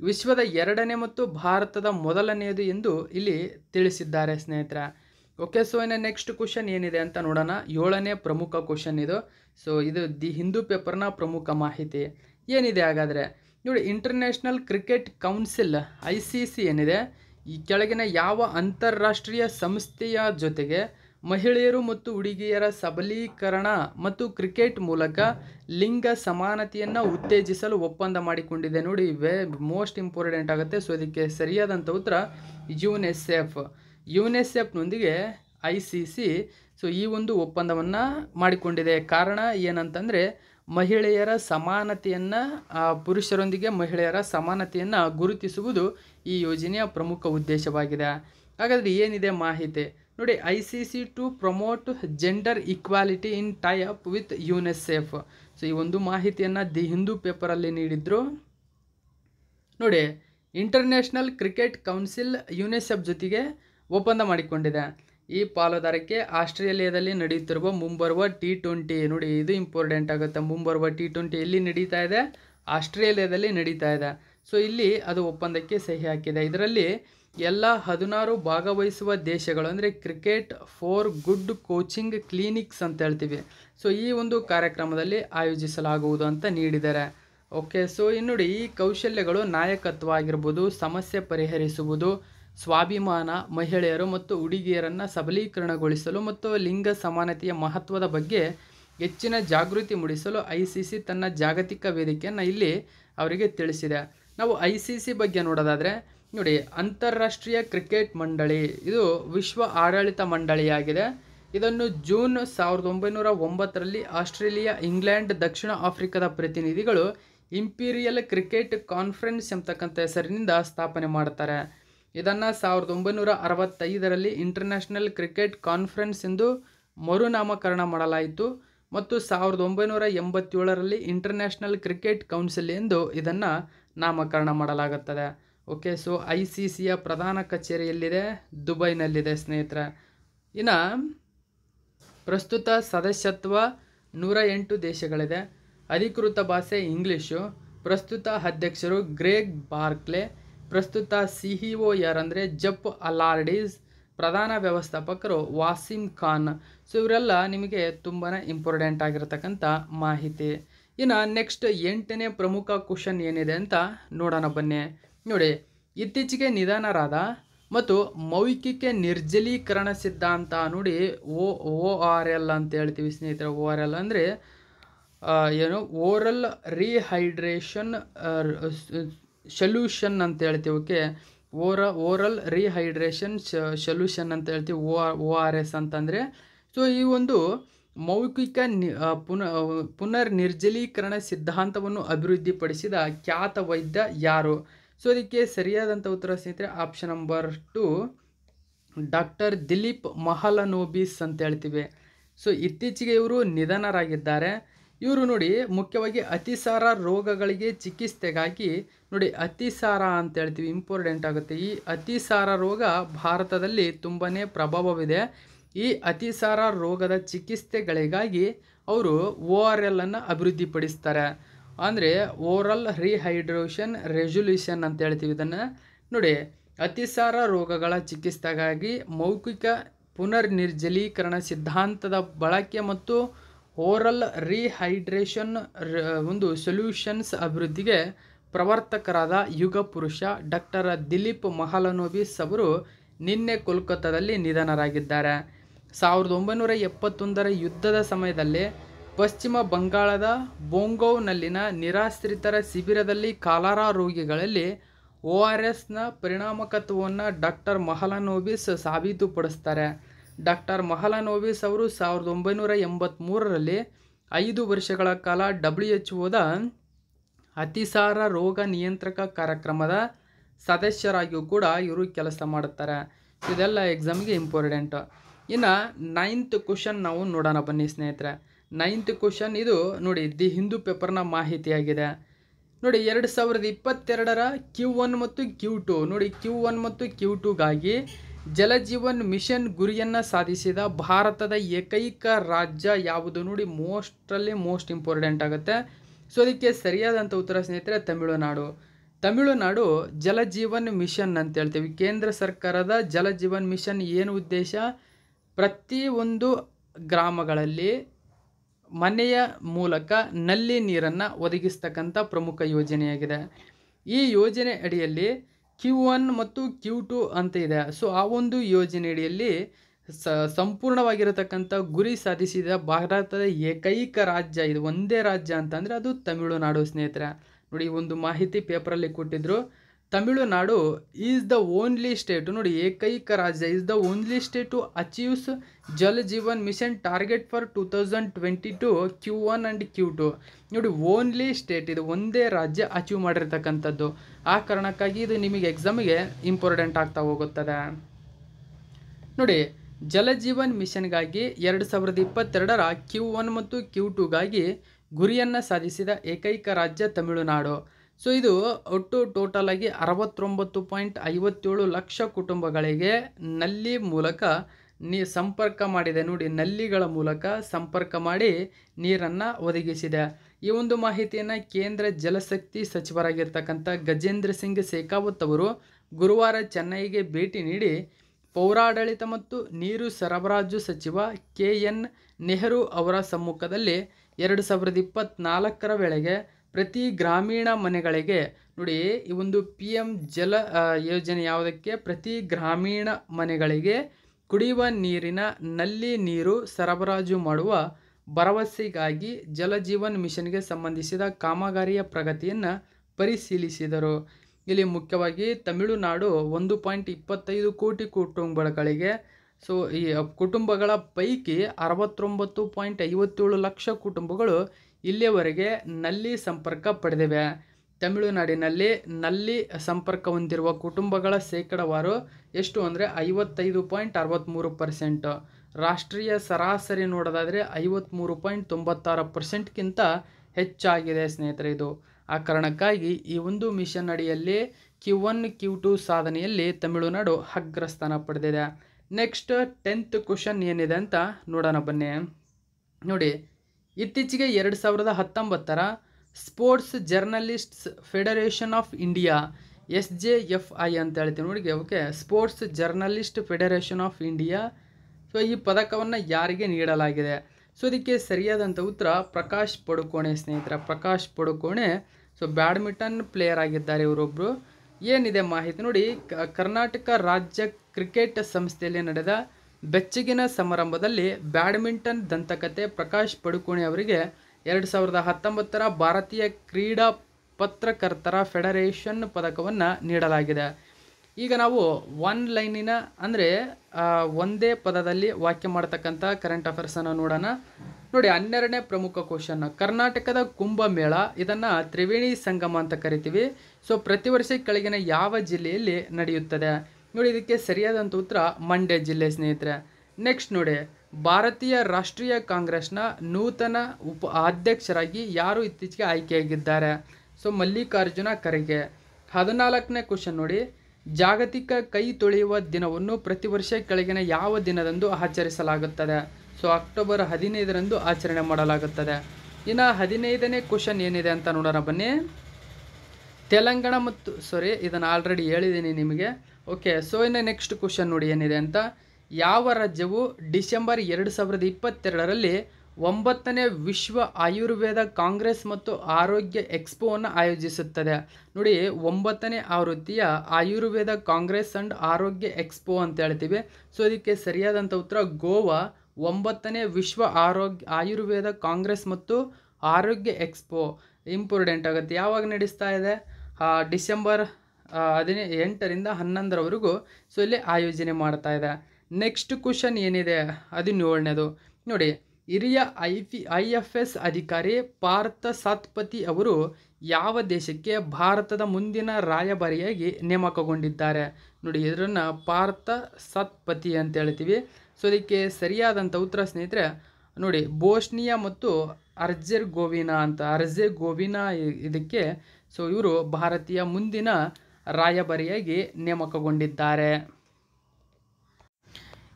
ವಿಶ್ವದ ಎರಡನೇ ಮತ್ತು ಭಾರತದ ಮೊದಲನೆಯದು ಎಂದು ಇಲ್ಲಿ ತಿಳಿಸಿದ್ದಾರೆ ಸ್ನೇಹಿತರ ಓಕೆ ಸೊ ಇನ್ನು ನೆಕ್ಸ್ಟ್ ಕ್ವಶನ್ ಏನಿದೆ ಅಂತ ನೋಡೋಣ ಏಳನೇ ಪ್ರಮುಖ ಕ್ವಶನ್ ಇದು ಸೊ ಇದು ದಿ ಹಿಂದೂ ಪೇಪರ್ನ ಪ್ರಮುಖ ಮಾಹಿತಿ ಏನಿದೆ ಹಾಗಾದರೆ ನೋಡಿ International Cricket Council I C C ಏನಿದೆ ಈ ಕೆಳಗಿನ ಯಾವ ಅಂತಾರಾಷ್ಟ್ರೀಯ ಸಂಸ್ಥೆಯ ಜೊತೆಗೆ ಮಹಿಳೆಯರು ಮತ್ತು ಹುಡುಗಿಯರ ಸಬಲೀಕರಣ ಮತ್ತು ಕ್ರಿಕೆಟ್ ಮೂಲಕ ಲಿಂಗ ಸಮಾನತೆಯನ್ನು ಉತ್ತೇಜಿಸಲು ಒಪ್ಪಂದ ಮಾಡಿಕೊಂಡಿದೆ ನೋಡಿ ವೇ ಮೋಸ್ಟ್ ಇಂಪಾರ್ಟೆಂಟ್ ಆಗುತ್ತೆ ಸೊ ಅದಕ್ಕೆ ಸರಿಯಾದಂಥ ಉತ್ತರ ಯುನೆಸೆಫ್ ಯುನೆಸೆಫ್ನೊಂದಿಗೆ ಐ ಸಿ ಸಿ ಸೊ ಈ ಒಂದು ಒಪ್ಪಂದವನ್ನು ಮಾಡಿಕೊಂಡಿದೆ ಕಾರಣ ಏನಂತಂದರೆ ಮಹಿಳೆಯರ ಸಮಾನತೆಯನ್ನು ಪುರುಷರೊಂದಿಗೆ ಮಹಿಳೆಯರ ಸಮಾನತೆಯನ್ನು ಗುರುತಿಸುವುದು ಈ ಯೋಜನೆಯ ಪ್ರಮುಖ ಉದ್ದೇಶವಾಗಿದೆ ಹಾಗಾದರೆ ಏನಿದೆ ಮಾಹಿತಿ ನೋಡಿ I C C to promote gender equality in tie up with UNICEF so ಈ ಒಂದು ಮಾಹಿತಿಯನ್ನು ದಿ ಹಿಂದೂ ಪೇಪರಲ್ಲಿ ನೀಡಿದ್ರು ನೋಡಿ ಇಂಟರ್ನ್ಯಾಷನಲ್ ಕ್ರಿಕೆಟ್ ಕೌನ್ಸಿಲ್ ಯುನೆಸೆಫ್ ಜೊತೆಗೆ ಒಪ್ಪಂದ ಮಾಡಿಕೊಂಡಿದೆ ಈ ಪಾಲುದಾರಿಕೆ ಆಸ್ಟ್ರೇಲಿಯಾದಲ್ಲಿ ನಡೆಯುತ್ತಿರುವ ಮುಂಬರುವ ಟಿ ಟ್ವೆಂಟಿ ನೋಡಿ ಇದು ಇಂಪಾರ್ಟೆಂಟ್ ಆಗುತ್ತೆ ಮುಂಬರುವ ಟಿ ಟ್ವೆಂಟಿ ಎಲ್ಲಿ ನಡೀತಾ ಇದೆ ಆಸ್ಟ್ರೇಲಿಯಾದಲ್ಲಿ ನಡೀತಾ ಇದೆ ಸೊ ಇಲ್ಲಿ ಅದು ಒಪ್ಪಂದಕ್ಕೆ ಸಹಿ ಹಾಕಿದೆ ಇದರಲ್ಲಿ ಎಲ್ಲ ಹದಿನಾರು ಭಾಗವಹಿಸುವ ದೇಶಗಳು ಅಂದರೆ cricket for good coaching clinics ಅಂತ ಹೇಳ್ತೀವಿ ಸೊ ಈ ಒಂದು ಕಾರ್ಯಕ್ರಮದಲ್ಲಿ ಆಯೋಜಿಸಲಾಗುವುದು ಅಂತ ನೀಡಿದ್ದಾರೆ ಓಕೆ ಸೊ ಇನ್ನು ನೋಡಿ ಈ ಕೌಶಲ್ಯಗಳು ನಾಯಕತ್ವ ಆಗಿರ್ಬೋದು ಸಮಸ್ಯೆ ಪರಿಹರಿಸುವುದು ಸ್ವಾಭಿಮಾನ ಮಹಿಳೆಯರು ಮತ್ತು ಹುಡುಗಿಯರನ್ನು ಸಬಲೀಕರಣಗೊಳಿಸಲು ಮತ್ತು ಲಿಂಗ ಸಮಾನತೆಯ ಮಹತ್ವದ ಬಗ್ಗೆ ಹೆಚ್ಚಿನ ಜಾಗೃತಿ ಮೂಡಿಸಲು ಐ ಸಿ ಸಿ ತನ್ನ ಜಾಗತಿಕ ವೇದಿಕೆಯನ್ನು ಇಲ್ಲಿ ಅವರಿಗೆ ತಿಳಿಸಿದೆ ನಾವು ಐ ಸಿ ಸಿ ಬಗ್ಗೆ ನೋಡೋದಾದರೆ ನೋಡಿ ಅಂತಾರಾಷ್ಟ್ರೀಯ ಕ್ರಿಕೆಟ್ ಮಂಡಳಿ ಇದು ವಿಶ್ವ ಆಡಳಿತ ಮಂಡಳಿಯಾಗಿದೆ ಇದನ್ನು ಜೂನ್ ಸಾವಿರದ ಒಂಬೈನೂರ ಒಂಬತ್ತರಲ್ಲಿ ಆಸ್ಟ್ರೇಲಿಯಾ ಇಂಗ್ಲೆಂಡ್ ದಕ್ಷಿಣ ಆಫ್ರಿಕಾದ ಪ್ರತಿನಿಧಿಗಳು ಇಂಪೀರಿಯಲ್ ಕ್ರಿಕೆಟ್ ಕಾನ್ಫರೆನ್ಸ್ ಎಂಬತಕ್ಕಂಥ ಹೆಸರಿನಿಂದ ಸ್ಥಾಪನೆ ಮಾಡ್ತಾರೆ ಇದನ್ನು ಸಾವಿರದ ಒಂಬೈನೂರ ಅರವತ್ತೈದರಲ್ಲಿ ಇಂಟರ್ನ್ಯಾಷನಲ್ ಕ್ರಿಕೆಟ್ ಕಾನ್ಫರೆನ್ಸ್ ಎಂದು ಮರುನಾಮಕರಣ ಮಾಡಲಾಯಿತು ಮತ್ತು ಸಾವಿರದ ಒಂಬೈನೂರ ಎಂಬತ್ತೇಳರಲ್ಲಿ ಇಂಟರ್ನ್ಯಾಷನಲ್ ಕ್ರಿಕೆಟ್ ಕೌನ್ಸಿಲ್ ಎಂದು ಇದನ್ನು ನಾಮಕರಣ ಮಾಡಲಾಗುತ್ತದೆ ಓಕೆ ಸೊ ಐ ಸಿ ಸಿಯ ಪ್ರಧಾನ ಕಚೇರಿ ಎಲ್ಲಿದೆ ದುಬೈನಲ್ಲಿದೆ ಸ್ನೇಹಿತರೆ ಇನ್ನು ಪ್ರಸ್ತುತ ಸದಸ್ಯತ್ವ ನೂರ ಎಂಟು ದೇಶಗಳಿದೆ ಅಧಿಕೃತ ಭಾಷೆ ಇಂಗ್ಲೀಷು ಪ್ರಸ್ತುತ ಅಧ್ಯಕ್ಷರು ಗ್ರೇಗ್ ಬಾರ್ಕ್ಲೆ ಪ್ರಸ್ತುತ ಸಿ ಇ ಒ ಯಾರಂದರೆ ಜಪ್ ಅಲಾರ್ಡೀಸ್ ಪ್ರಧಾನ ವ್ಯವಸ್ಥಾಪಕರು ವಾಸಿಮ್ ಖಾನ್ ಸೊ ಇವರೆಲ್ಲ ನಿಮಗೆ ತುಂಬಾ ಇಂಪಾರ್ಟೆಂಟ್ ಆಗಿರತಕ್ಕಂಥ ಮಾಹಿತಿ ಇನ್ನು ನೆಕ್ಸ್ಟ್ ಎಂಟನೇ ಪ್ರಮುಖ ಕ್ವಶನ್ ಏನಿದೆ ಅಂತ ನೋಡೋಣ ಬನ್ನಿ ನೋಡಿ ಇತ್ತೀಚೆಗೆ ನಿಧನರಾದ ಮತ್ತು ಮೌಖಿಕ ನಿರ್ಜಲೀಕರಣ ಸಿದ್ಧಾಂತ ನೋಡಿ ಓ ಓ ಆರ್ ಎಲ್ ಅಂತ ಹೇಳ್ತೀವಿ ಸ್ನೇಹಿತರೆ ಓ ಆರ್ ಎಲ್ ಅಂದರೆ ಏನು ಓರಲ್ ರಿಹೈಡ್ರೇಷನ್ ಸೊಲ್ಯೂಷನ್ ಅಂತ ಹೇಳ್ತೀವಿ ಓಕೆ ಓರ ಓರಲ್ ರೀಹೈಡ್ರೇಷನ್ ಸೊಲ್ಯೂಷನ್ ಅಂತ ಹೇಳ್ತೀವಿ O R O R S ಅಂತಂದರೆ ಸೊ ಈ ಒಂದು ಮೌಖಿಕ ಪುನರ್ ನಿರ್ಜಲೀಕರಣ ಸಿದ್ಧಾಂತವನ್ನು ಅಭಿವೃದ್ಧಿಪಡಿಸಿದ ಖ್ಯಾತ ವೈದ್ಯ ಯಾರು ಸೊ ಅದಕ್ಕೆ ಸರಿಯಾದಂಥ ಉತ್ತರ ಸ್ನೇಹಿತರೆ option number two doctor Dilip Mahalanobis ಅಂತ ಹೇಳ್ತೀವಿ ಸೊ ಇತ್ತೀಚೆಗೆ ಇವರು ನಿಧನರಾಗಿದ್ದಾರೆ ಇವರು ನೋಡಿ ಮುಖ್ಯವಾಗಿ ಅತಿಸಾರ ರೋಗಗಳಿಗೆ ಚಿಕಿತ್ಸೆಗಾಗಿ ನೋಡಿ ಅತಿಸಾರ ಅಂತ ಹೇಳ್ತೀವಿ ಇಂಪಾರ್ಟೆಂಟ್ ಆಗುತ್ತೆ ಈ ಅತಿಸಾರ ರೋಗ ಭಾರತದಲ್ಲಿ ತುಂಬಾ ಪ್ರಭಾವವಿದೆ ಈ ಅತಿಸಾರ ರೋಗದ ಚಿಕಿತ್ಸೆಗಳಿಗಾಗಿ ಅವರು ಓ ಆರ್ ಎಲ್ ಅನ್ನು ಅಭಿವೃದ್ಧಿಪಡಿಸ್ತಾರೆ ಅಂದರೆ ಓರಲ್ ರಿಹೈಡ್ರೇಷನ್ ರೆಸೊಲ್ಯೂಷನ್ ಅಂತ ಹೇಳ್ತೀವಿ ಇದನ್ನು ನೋಡಿ ಅತಿಸಾರ ರೋಗಗಳ ಚಿಕಿತ್ಸೆಗಾಗಿ ಮೌಖಿಕ ಪುನರ್ ನಿರ್ಜಲೀಕರಣ ಸಿದ್ಧಾಂತದ ಬಳಕೆ ಮತ್ತು ಓರಲ್ ರಿಹೈಡ್ರೇಷನ್ ಒಂದು ಸೊಲ್ಯೂಷನ್ಸ್ ಅಭಿವೃದ್ಧಿಗೆ ಪ್ರವರ್ತಕರಾದ ಯುಗ ಪುರುಷ ಡಾಕ್ಟರ್ ದಿಲೀಪ್ ಮಹಾಲನೋಬಿಸ್ ಅವರು ನಿನ್ನೆ ಕೋಲ್ಕತ್ತಾದಲ್ಲಿ ನಿಧನರಾಗಿದ್ದಾರೆ ಸಾವಿರದ ಒಂಬೈನೂರ ಎಪ್ಪತ್ತೊಂದರ ಯುದ್ಧದ ಸಮಯದಲ್ಲಿ ಪಶ್ಚಿಮ ಬಂಗಾಳದ ಬೊಂಗೌನಲ್ಲಿನ ನಿರಾಶ್ರಿತರ ಶಿಬಿರದಲ್ಲಿ ಕಾಲಾರಾ ರೋಗಿಗಳಲ್ಲಿ ಒ ಆರ್ ಎಸ್ನ ಪರಿಣಾಮಕತ್ವವನ್ನು ಡಾಕ್ಟರ್ ಮಹಲಾನೋಬಿಸ್ ಸಾಬೀತುಪಡಿಸ್ತಾರೆ ಡಾಕ್ಟರ್ ಮಹಲಾನೋಬಿಸ್ ಅವರು ಸಾವಿರದ ಒಂಬೈನೂರ ಎಂಬತ್ತ್ಮೂರರಲ್ಲಿ ಐದು ವರ್ಷಗಳ ಕಾಲ ಡಬ್ಲ್ಯೂ ಎಚ್ ಒದ ಅತಿಸಾರ ರೋಗ ನಿಯಂತ್ರಕ ಕಾರ್ಯಕ್ರಮದ ಸದಸ್ಯರಾಗಿಯೂ ಕೂಡ ಇವರು ಕೆಲಸ ಮಾಡುತ್ತಾರೆ ಇದೆಲ್ಲ ಎಕ್ಸಾಮ್ಗೆ ಇಂಪಾರ್ಟೆಂಟು ಇನ್ನು ನೈನ್ತ್ ಕ್ವಶನ್ ನಾವು ನೋಡೋಣ ಬನ್ನಿ ಸ್ನೇಹಿತರೆ ನೈನ್ತ್ ಕ್ವಶನ್ ಇದು ನೋಡಿ ದಿ ಹಿಂದೂ ಪೇಪರ್ನ ಮಾಹಿತಿಯಾಗಿದೆ ನೋಡಿ ಎರಡು ಸಾವಿರದ ಇಪ್ಪತ್ತೆರಡರ ಕ್ಯೂ ಒನ್ ಮತ್ತು ಕ್ಯೂ ಟು ನೋಡಿ ಕ್ಯೂ ಒನ್ ಮತ್ತು ಕ್ಯೂ ಟುಗಾಗಿ ಜಲಜೀವನ್ ಮಿಷನ್ ಗುರಿಯನ್ನು ಸಾಧಿಸಿದ ಭಾರತದ ಏಕೈಕ ರಾಜ್ಯ ಯಾವುದು ನೋಡಿ ಮೋಸ್ಟಲ್ಲಿ ಮೋಸ್ಟ್ ಇಂಪಾರ್ಟೆಂಟ್ ಆಗುತ್ತೆ ಸೊ ಅದಕ್ಕೆ ಸರಿಯಾದಂಥ ಉತ್ತರ ಸ್ನೇಹಿತರೆ ತಮಿಳುನಾಡು ತಮಿಳುನಾಡು ಜಲಜೀವನ್ ಮಿಷನ್ ಅಂತ ಹೇಳ್ತೀವಿ ಕೇಂದ್ರ ಸರ್ಕಾರದ ಜಲಜೀವನ್ ಮಿಷನ್ ಏನು ಉದ್ದೇಶ ಪ್ರತಿ ಒಂದು ಗ್ರಾಮಗಳಲ್ಲಿ ಮನೆಯ ಮೂಲಕ ನಲ್ಲಿ ನೀರನ್ನು ಒದಗಿಸ್ತಕ್ಕಂಥ ಪ್ರಮುಖ ಯೋಜನೆಯಾಗಿದೆ ಈ ಯೋಜನೆ ಅಡಿಯಲ್ಲಿ ಕ್ಯೂ ಒನ್ ಮತ್ತು ಕ್ಯೂ ಟು ಅಂತ ಇದೆ ಸೊ ಆ ಒಂದು ಯೋಜನೆ ಅಡಿಯಲ್ಲಿ ಸ ಸಂಪೂರ್ಣವಾಗಿರತಕ್ಕಂಥ ಗುರಿ ಸಾಧಿಸಿದ ಭಾರತದ ಏಕೈಕ ರಾಜ್ಯ ಇದು ಒಂದೇ ರಾಜ್ಯ ಅಂತಂದರೆ ಅದು ತಮಿಳುನಾಡು ಸ್ನೇಹಿತರೆ ನೋಡಿ ಒಂದು ಮಾಹಿತಿ ಪೇಪರಲ್ಲಿ ಕೊಟ್ಟಿದ್ದರು Tamil Nadu is the only state ನೋಡಿ ಏಕೈಕ ರಾಜ್ಯ is the only state to achieves Jal Jeevan mission target for two thousand twenty two Q one and Q two ನೋಡಿ ಓನ್ಲಿ ಸ್ಟೇಟ್ ಇದು ಒಂದೇ ರಾಜ್ಯ ಅಚೀವ್ ಮಾಡಿರ್ತಕ್ಕಂಥದ್ದು ಆ ಕಾರಣಕ್ಕಾಗಿ ಇದು ನಿಮಗೆ ಎಕ್ಸಾಮಿಗೆ ಇಂಪಾರ್ಟೆಂಟ್ ಆಗ್ತಾ ಹೋಗುತ್ತದೆ ನೋಡಿ ಜಲಜೀವನ್ ಮಿಷನ್ಗಾಗಿ ಎರಡು ಸಾವಿರದ ಇಪ್ಪತ್ತೆರಡರ ಕ್ಯೂ ಒನ್ ಮತ್ತು ಕ್ಯೂ ಟುಗಾಗಿ ಗುರಿಯನ್ನು ಸಾಧಿಸಿದ ಏಕೈಕ ರಾಜ್ಯ ತಮಿಳುನಾಡು ಸೊ ಇದು ಒಟ್ಟು ಟೋಟಲ್ ಆಗಿ ಅರವತ್ತೊಂಬತ್ತು ಪಾಯಿಂಟ್ ಐವತ್ತೇಳು ಲಕ್ಷ ಕುಟುಂಬಗಳಿಗೆ ನಲ್ಲಿ ಮೂಲಕ ನೀ ಸಂಪರ್ಕ ಮಾಡಿದೆ ನೋಡಿ ನಲ್ಲಿಗಳ ಮೂಲಕ ಸಂಪರ್ಕ ಮಾಡಿ ನೀರನ್ನು ಒದಗಿಸಿದೆ ಈ ಒಂದು ಮಾಹಿತಿಯನ್ನು ಕೇಂದ್ರ ಜಲಶಕ್ತಿ ಸಚಿವರಾಗಿರ್ತಕ್ಕಂಥ ಗಜೇಂದ್ರ ಸಿಂಗ್ ಶೇಖಾವತ್ ಅವರು ಗುರುವಾರ ಚೆನ್ನೈಗೆ ಭೇಟಿ ನೀಡಿ ಪೌರಾಡಳಿತ ಮತ್ತು ನೀರು ಸರಬರಾಜು ಸಚಿವ ಕೆ ಎನ್ ನೆಹರು ಅವರ ಸಮ್ಮುಖದಲ್ಲಿ ಎರಡು ಸಾವಿರದ ಇಪ್ಪತ್ತ್ನಾಲ್ಕರ ವೇಳೆಗೆ ಪ್ರತಿ ಗ್ರಾಮೀಣ ಮನೆಗಳಿಗೆ ನೋಡಿ ಈ ಒಂದು ಪಿ ಎಂ ಜಲ ಯೋಜನೆ ಯಾವುದಕ್ಕೆ ಪ್ರತಿ ಗ್ರಾಮೀಣ ಮನೆಗಳಿಗೆ ಕುಡಿಯುವ ನೀರಿನ ನಲ್ಲಿ ನೀರು ಸರಬರಾಜು ಮಾಡುವ ಭರವಸೆಗಾಗಿ ಜಲಜೀವನ್ ಮಿಷನ್ಗೆ ಸಂಬಂಧಿಸಿದ ಕಾಮಗಾರಿಯ ಪ್ರಗತಿಯನ್ನು ಪರಿಶೀಲಿಸಿದರು ಇಲ್ಲಿ ಮುಖ್ಯವಾಗಿ ತಮಿಳುನಾಡು ಒಂದು ಪಾಯಿಂಟ್ ಇಪ್ಪತ್ತೈದು ಕೋಟಿ ಕುಟುಂಬಗಳಿಗೆ ಸೊ ಈ ಕುಟುಂಬಗಳ ಪೈಕಿ ಅರವತ್ತೊಂಬತ್ತು ಪಾಯಿಂಟ್ ಐವತ್ತೇಳು ಲಕ್ಷ ಕುಟುಂಬಗಳು ಇಲ್ಲಿಯವರೆಗೆ ನಲ್ಲಿ ಸಂಪರ್ಕ ಪಡೆದಿವೆ ತಮಿಳುನಾಡಿನಲ್ಲಿ ನಲ್ಲಿ ಸಂಪರ್ಕ ಹೊಂದಿರುವ ಕುಟುಂಬಗಳ ಶೇಕಡವಾರು ಎಷ್ಟು ಅಂದರೆ ಐವತ್ತೈದು ಪಾಯಿಂಟ್ ಅರವತ್ತ್ಮೂರು ಪರ್ಸೆಂಟ್ ರಾಷ್ಟ್ರೀಯ ಸರಾಸರಿ ನೋಡೋದಾದರೆ ಐವತ್ತ್ಮೂರು ಪಾಯಿಂಟ್ ತೊಂಬತ್ತಾರು ಪರ್ಸೆಂಟ್ಗಿಂತ ಹೆಚ್ಚಾಗಿದೆ ಸ್ನೇಹಿತರೆ ಇದು ಆ ಕಾರಣಕ್ಕಾಗಿ ಈ ಒಂದು ಮಿಷನ್ ಅಡಿಯಲ್ಲಿ ಕ್ಯೂ ಒನ್ ಕ್ಯೂ ಟು ಸಾಧನೆಯಲ್ಲಿ ತಮಿಳುನಾಡು ಅಗ್ರಸ್ಥಾನ ಪಡೆದಿದೆ ನೆಕ್ಸ್ಟ್ ಟೆಂತ್ ಕ್ವಶನ್ ಏನಿದೆ ಅಂತ ನೋಡೋಣ ಬನ್ನಿ ನೋಡಿ ಇತ್ತೀಚೆಗೆ ಎರಡು ಸಾವಿರದ ಹತ್ತೊಂಬತ್ತರ Sports Journalists Federation of India S J F I ಅಂತ ಹೇಳ್ತೀವಿ ನೋಡಿ okay Sports Journalist Federation of India so ಈ ಪದಕವನ್ನು ಯಾರಿಗೆ ನೀಡಲಾಗಿದೆ ಸೊ ಇದಕ್ಕೆ ಸರಿಯಾದಂಥ ಉತ್ತರ ಪ್ರಕಾಶ್ ಪಡುಕೋಣೆ ಸ್ನೇಹಿತರ Prakash Padukone so badminton player ಆಗಿದ್ದಾರೆ ಇವರೊಬ್ಬರು ಏನಿದೆ ಮಾಹಿತಿ ನೋಡಿ ಕರ್ನಾಟಕ ರಾಜ್ಯ ಕ್ರಿಕೆಟ್ ಸಂಸ್ಥೆಯಲ್ಲಿ ನಡೆದ ಬೆಚ್ಚಗಿನ ಸಮಾರಂಭದಲ್ಲಿ ಬ್ಯಾಡ್ಮಿಂಟನ್ ದಂತಕತೆ ಪ್ರಕಾಶ್ ಪಡುಕೋಣೆ ಅವರಿಗೆ ಎರಡು ಸಾವಿರದ ಹತ್ತೊಂಬತ್ತರ ಭಾರತೀಯ ಕ್ರೀಡಾ ಪತ್ರಕರ್ತರ ಫೆಡರೇಷನ್ ಪದಕವನ್ನು ನೀಡಲಾಗಿದೆ ಈಗ ನಾವು ಒನ್ ಲೈನಿನ ಅಂದರೆ ಒಂದೇ ಪದದಲ್ಲಿ ವಾಕ್ಯ ಮಾಡತಕ್ಕಂಥ ಕರೆಂಟ್ ಅಫೇರ್ಸನ್ನು ನೋಡೋಣ ನೋಡಿ ಹನ್ನೆರಡನೇ ಪ್ರಮುಖ ಕ್ವಶನ್ ಕರ್ನಾಟಕದ ಕುಂಭಮೇಳ ಇದನ್ನು ತ್ರಿವೇಣಿ ಸಂಗಮ ಅಂತ ಕರಿತೀವಿ ಸೊ ಪ್ರತಿ ವರ್ಷ ಕೆಳಗಿನ ಯಾವ ಜಿಲ್ಲೆಯಲ್ಲಿ ನಡೆಯುತ್ತದೆ ನೋಡಿ ಇದಕ್ಕೆ ಸರಿಯಾದಂಥ ಉತ್ತರ ಮಂಡ್ಯ ಜಿಲ್ಲೆ ಸ್ನೇಹಿತರೆ ನೆಕ್ಸ್ಟ್ ನೋಡಿ ಭಾರತೀಯ ರಾಷ್ಟ್ರೀಯ ಕಾಂಗ್ರೆಸ್ನ ನೂತನ ಉಪ ಅಧ್ಯಕ್ಷರಾಗಿ ಯಾರು ಇತ್ತೀಚೆಗೆ ಆಯ್ಕೆಯಾಗಿದ್ದಾರೆ ಸೊ ಮಲ್ಲಿಕಾರ್ಜುನ ಖರ್ಗೆ ಹದಿನಾಲ್ಕನೇ ಕ್ವಶನ್ ನೋಡಿ ಜಾಗತಿಕ ಕೈ ತೊಳೆಯುವ ದಿನವನ್ನು ಪ್ರತಿ ವರ್ಷ ಕೆಳಗಿನ ಯಾವ ದಿನದಂದು ಆಚರಿಸಲಾಗುತ್ತದೆ ಸೊ ಅಕ್ಟೋಬರ್ ಹದಿನೈದರಂದು ಆಚರಣೆ ಮಾಡಲಾಗುತ್ತದೆ ಇನ್ನು ಹದಿನೈದನೇ ಕ್ವಶನ್ ಏನಿದೆ ಅಂತ ನೋಡೋಣ ಬನ್ನಿ ತೆಲಂಗಾಣ ಮತ್ತು ಸಾರಿ ಇದನ್ನು ಆಲ್ರೆಡಿ ಹೇಳಿದ್ದೀನಿ ನಿಮಗೆ ಓಕೆ ಸೊ ಇನ್ನು ನೆಕ್ಸ್ಟ್ ಕ್ವಶನ್ ನೋಡಿ ಏನಿದೆ ಅಂತ ಯಾವ ರಾಜ್ಯವು ಡಿಸೆಂಬರ್ ಎರಡು ಸಾವಿರದ ಇಪ್ಪತ್ತೆರಡರಲ್ಲಿ ಒಂಬತ್ತನೇ ವಿಶ್ವ ಆಯುರ್ವೇದ ಕಾಂಗ್ರೆಸ್ ಮತ್ತು ಆರೋಗ್ಯ ಎಕ್ಸ್ಪೋವನ್ನು ಆಯೋಜಿಸುತ್ತದೆ ನೋಡಿ ಒಂಬತ್ತನೇ ಆವೃತ್ತಿಯ Ayurveda congress and Arogya expo ಅಂತ ಹೇಳ್ತೀವಿ ಸೊ ಇದಕ್ಕೆ ಸರಿಯಾದಂಥ ಉತ್ತರ ಗೋವಾ ಒಂಬತ್ತನೇ ವಿಶ್ವ ಆರೋಗ್ಯ ಆಯುರ್ವೇದ ಕಾಂಗ್ರೆಸ್ ಮತ್ತು ಆರೋಗ್ಯ ಎಕ್ಸ್ಪೋ ಇಂಪಾರ್ಟೆಂಟ್ ಆಗುತ್ತೆ ಯಾವಾಗ ನಡೆಸ್ತಾ ಇದೆ ಡಿಸೆಂಬರ್ ಹದಿನ ಎಂಟರಿಂದ ಹನ್ನೊಂದರವರೆಗೂ ಸೊ ಇಲ್ಲಿ ಆಯೋಜನೆ ಮಾಡ್ತಾ ಇದೆ ನೆಕ್ಸ್ಟ್ ಕ್ವಶನ್ ಏನಿದೆ ಹದಿನೇಳನೇದು ನೋಡಿ ಹಿರಿಯ I P I F S ಅಧಿಕಾರಿ ಪಾರ್ಥ ಸತ್ಪತಿ ಅವರು ಯಾವ ದೇಶಕ್ಕೆ ಭಾರತದ ಮುಂದಿನ ರಾಯಭಾರಿಯಾಗಿ ನೇಮಕಗೊಂಡಿದ್ದಾರೆ ನೋಡಿ ಇದರನ್ನು ಪಾರ್ಥ ಸತ್ಪತಿ ಅಂತ ಹೇಳ್ತೀವಿ ಸೊ ಇದಕ್ಕೆ ಸರಿಯಾದಂಥ ಉತ್ತರ ಸ್ನೇಹಿತರೆ ನೋಡಿ ಬೋಸ್ನಿಯಾ ಮತ್ತು ಅರ್ಜೆರ್ ಗೋವಿನಾ ಅಂತ ಅರ್ಜೆ ಗೋವಿನಾ ಇದಕ್ಕೆ ಸೊ ಇವರು ಭಾರತೀಯ ಮುಂದಿನ ರಾಯಭಾರಿಯಾಗಿ ನೇಮಕಗೊಂಡಿದ್ದಾರೆ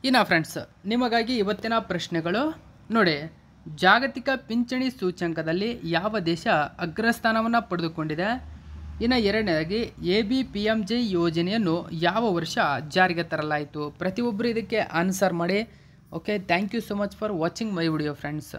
ಇನ್ನು ಫ್ರೆಂಡ್ಸ್ ನಿಮಗಾಗಿ ಇವತ್ತಿನ ಪ್ರಶ್ನೆಗಳು ನೋಡಿ ಜಾಗತಿಕ ಪಿಂಚಣಿ ಸೂಚ್ಯಂಕದಲ್ಲಿ ಯಾವ ದೇಶ ಅಗ್ರಸ್ಥಾನವನ್ನು ಪಡೆದುಕೊಂಡಿದೆ ಇನ್ನು ಎರಡನೇದಾಗಿ A B P M J ಯೋಜನೆಯನ್ನು ಯಾವ ವರ್ಷ ಜಾರಿಗೆ ತರಲಾಯಿತು ಪ್ರತಿಯೊಬ್ಬರು ಇದಕ್ಕೆ ಆನ್ಸರ್ ಮಾಡಿ okay thank you so much for watching my video friends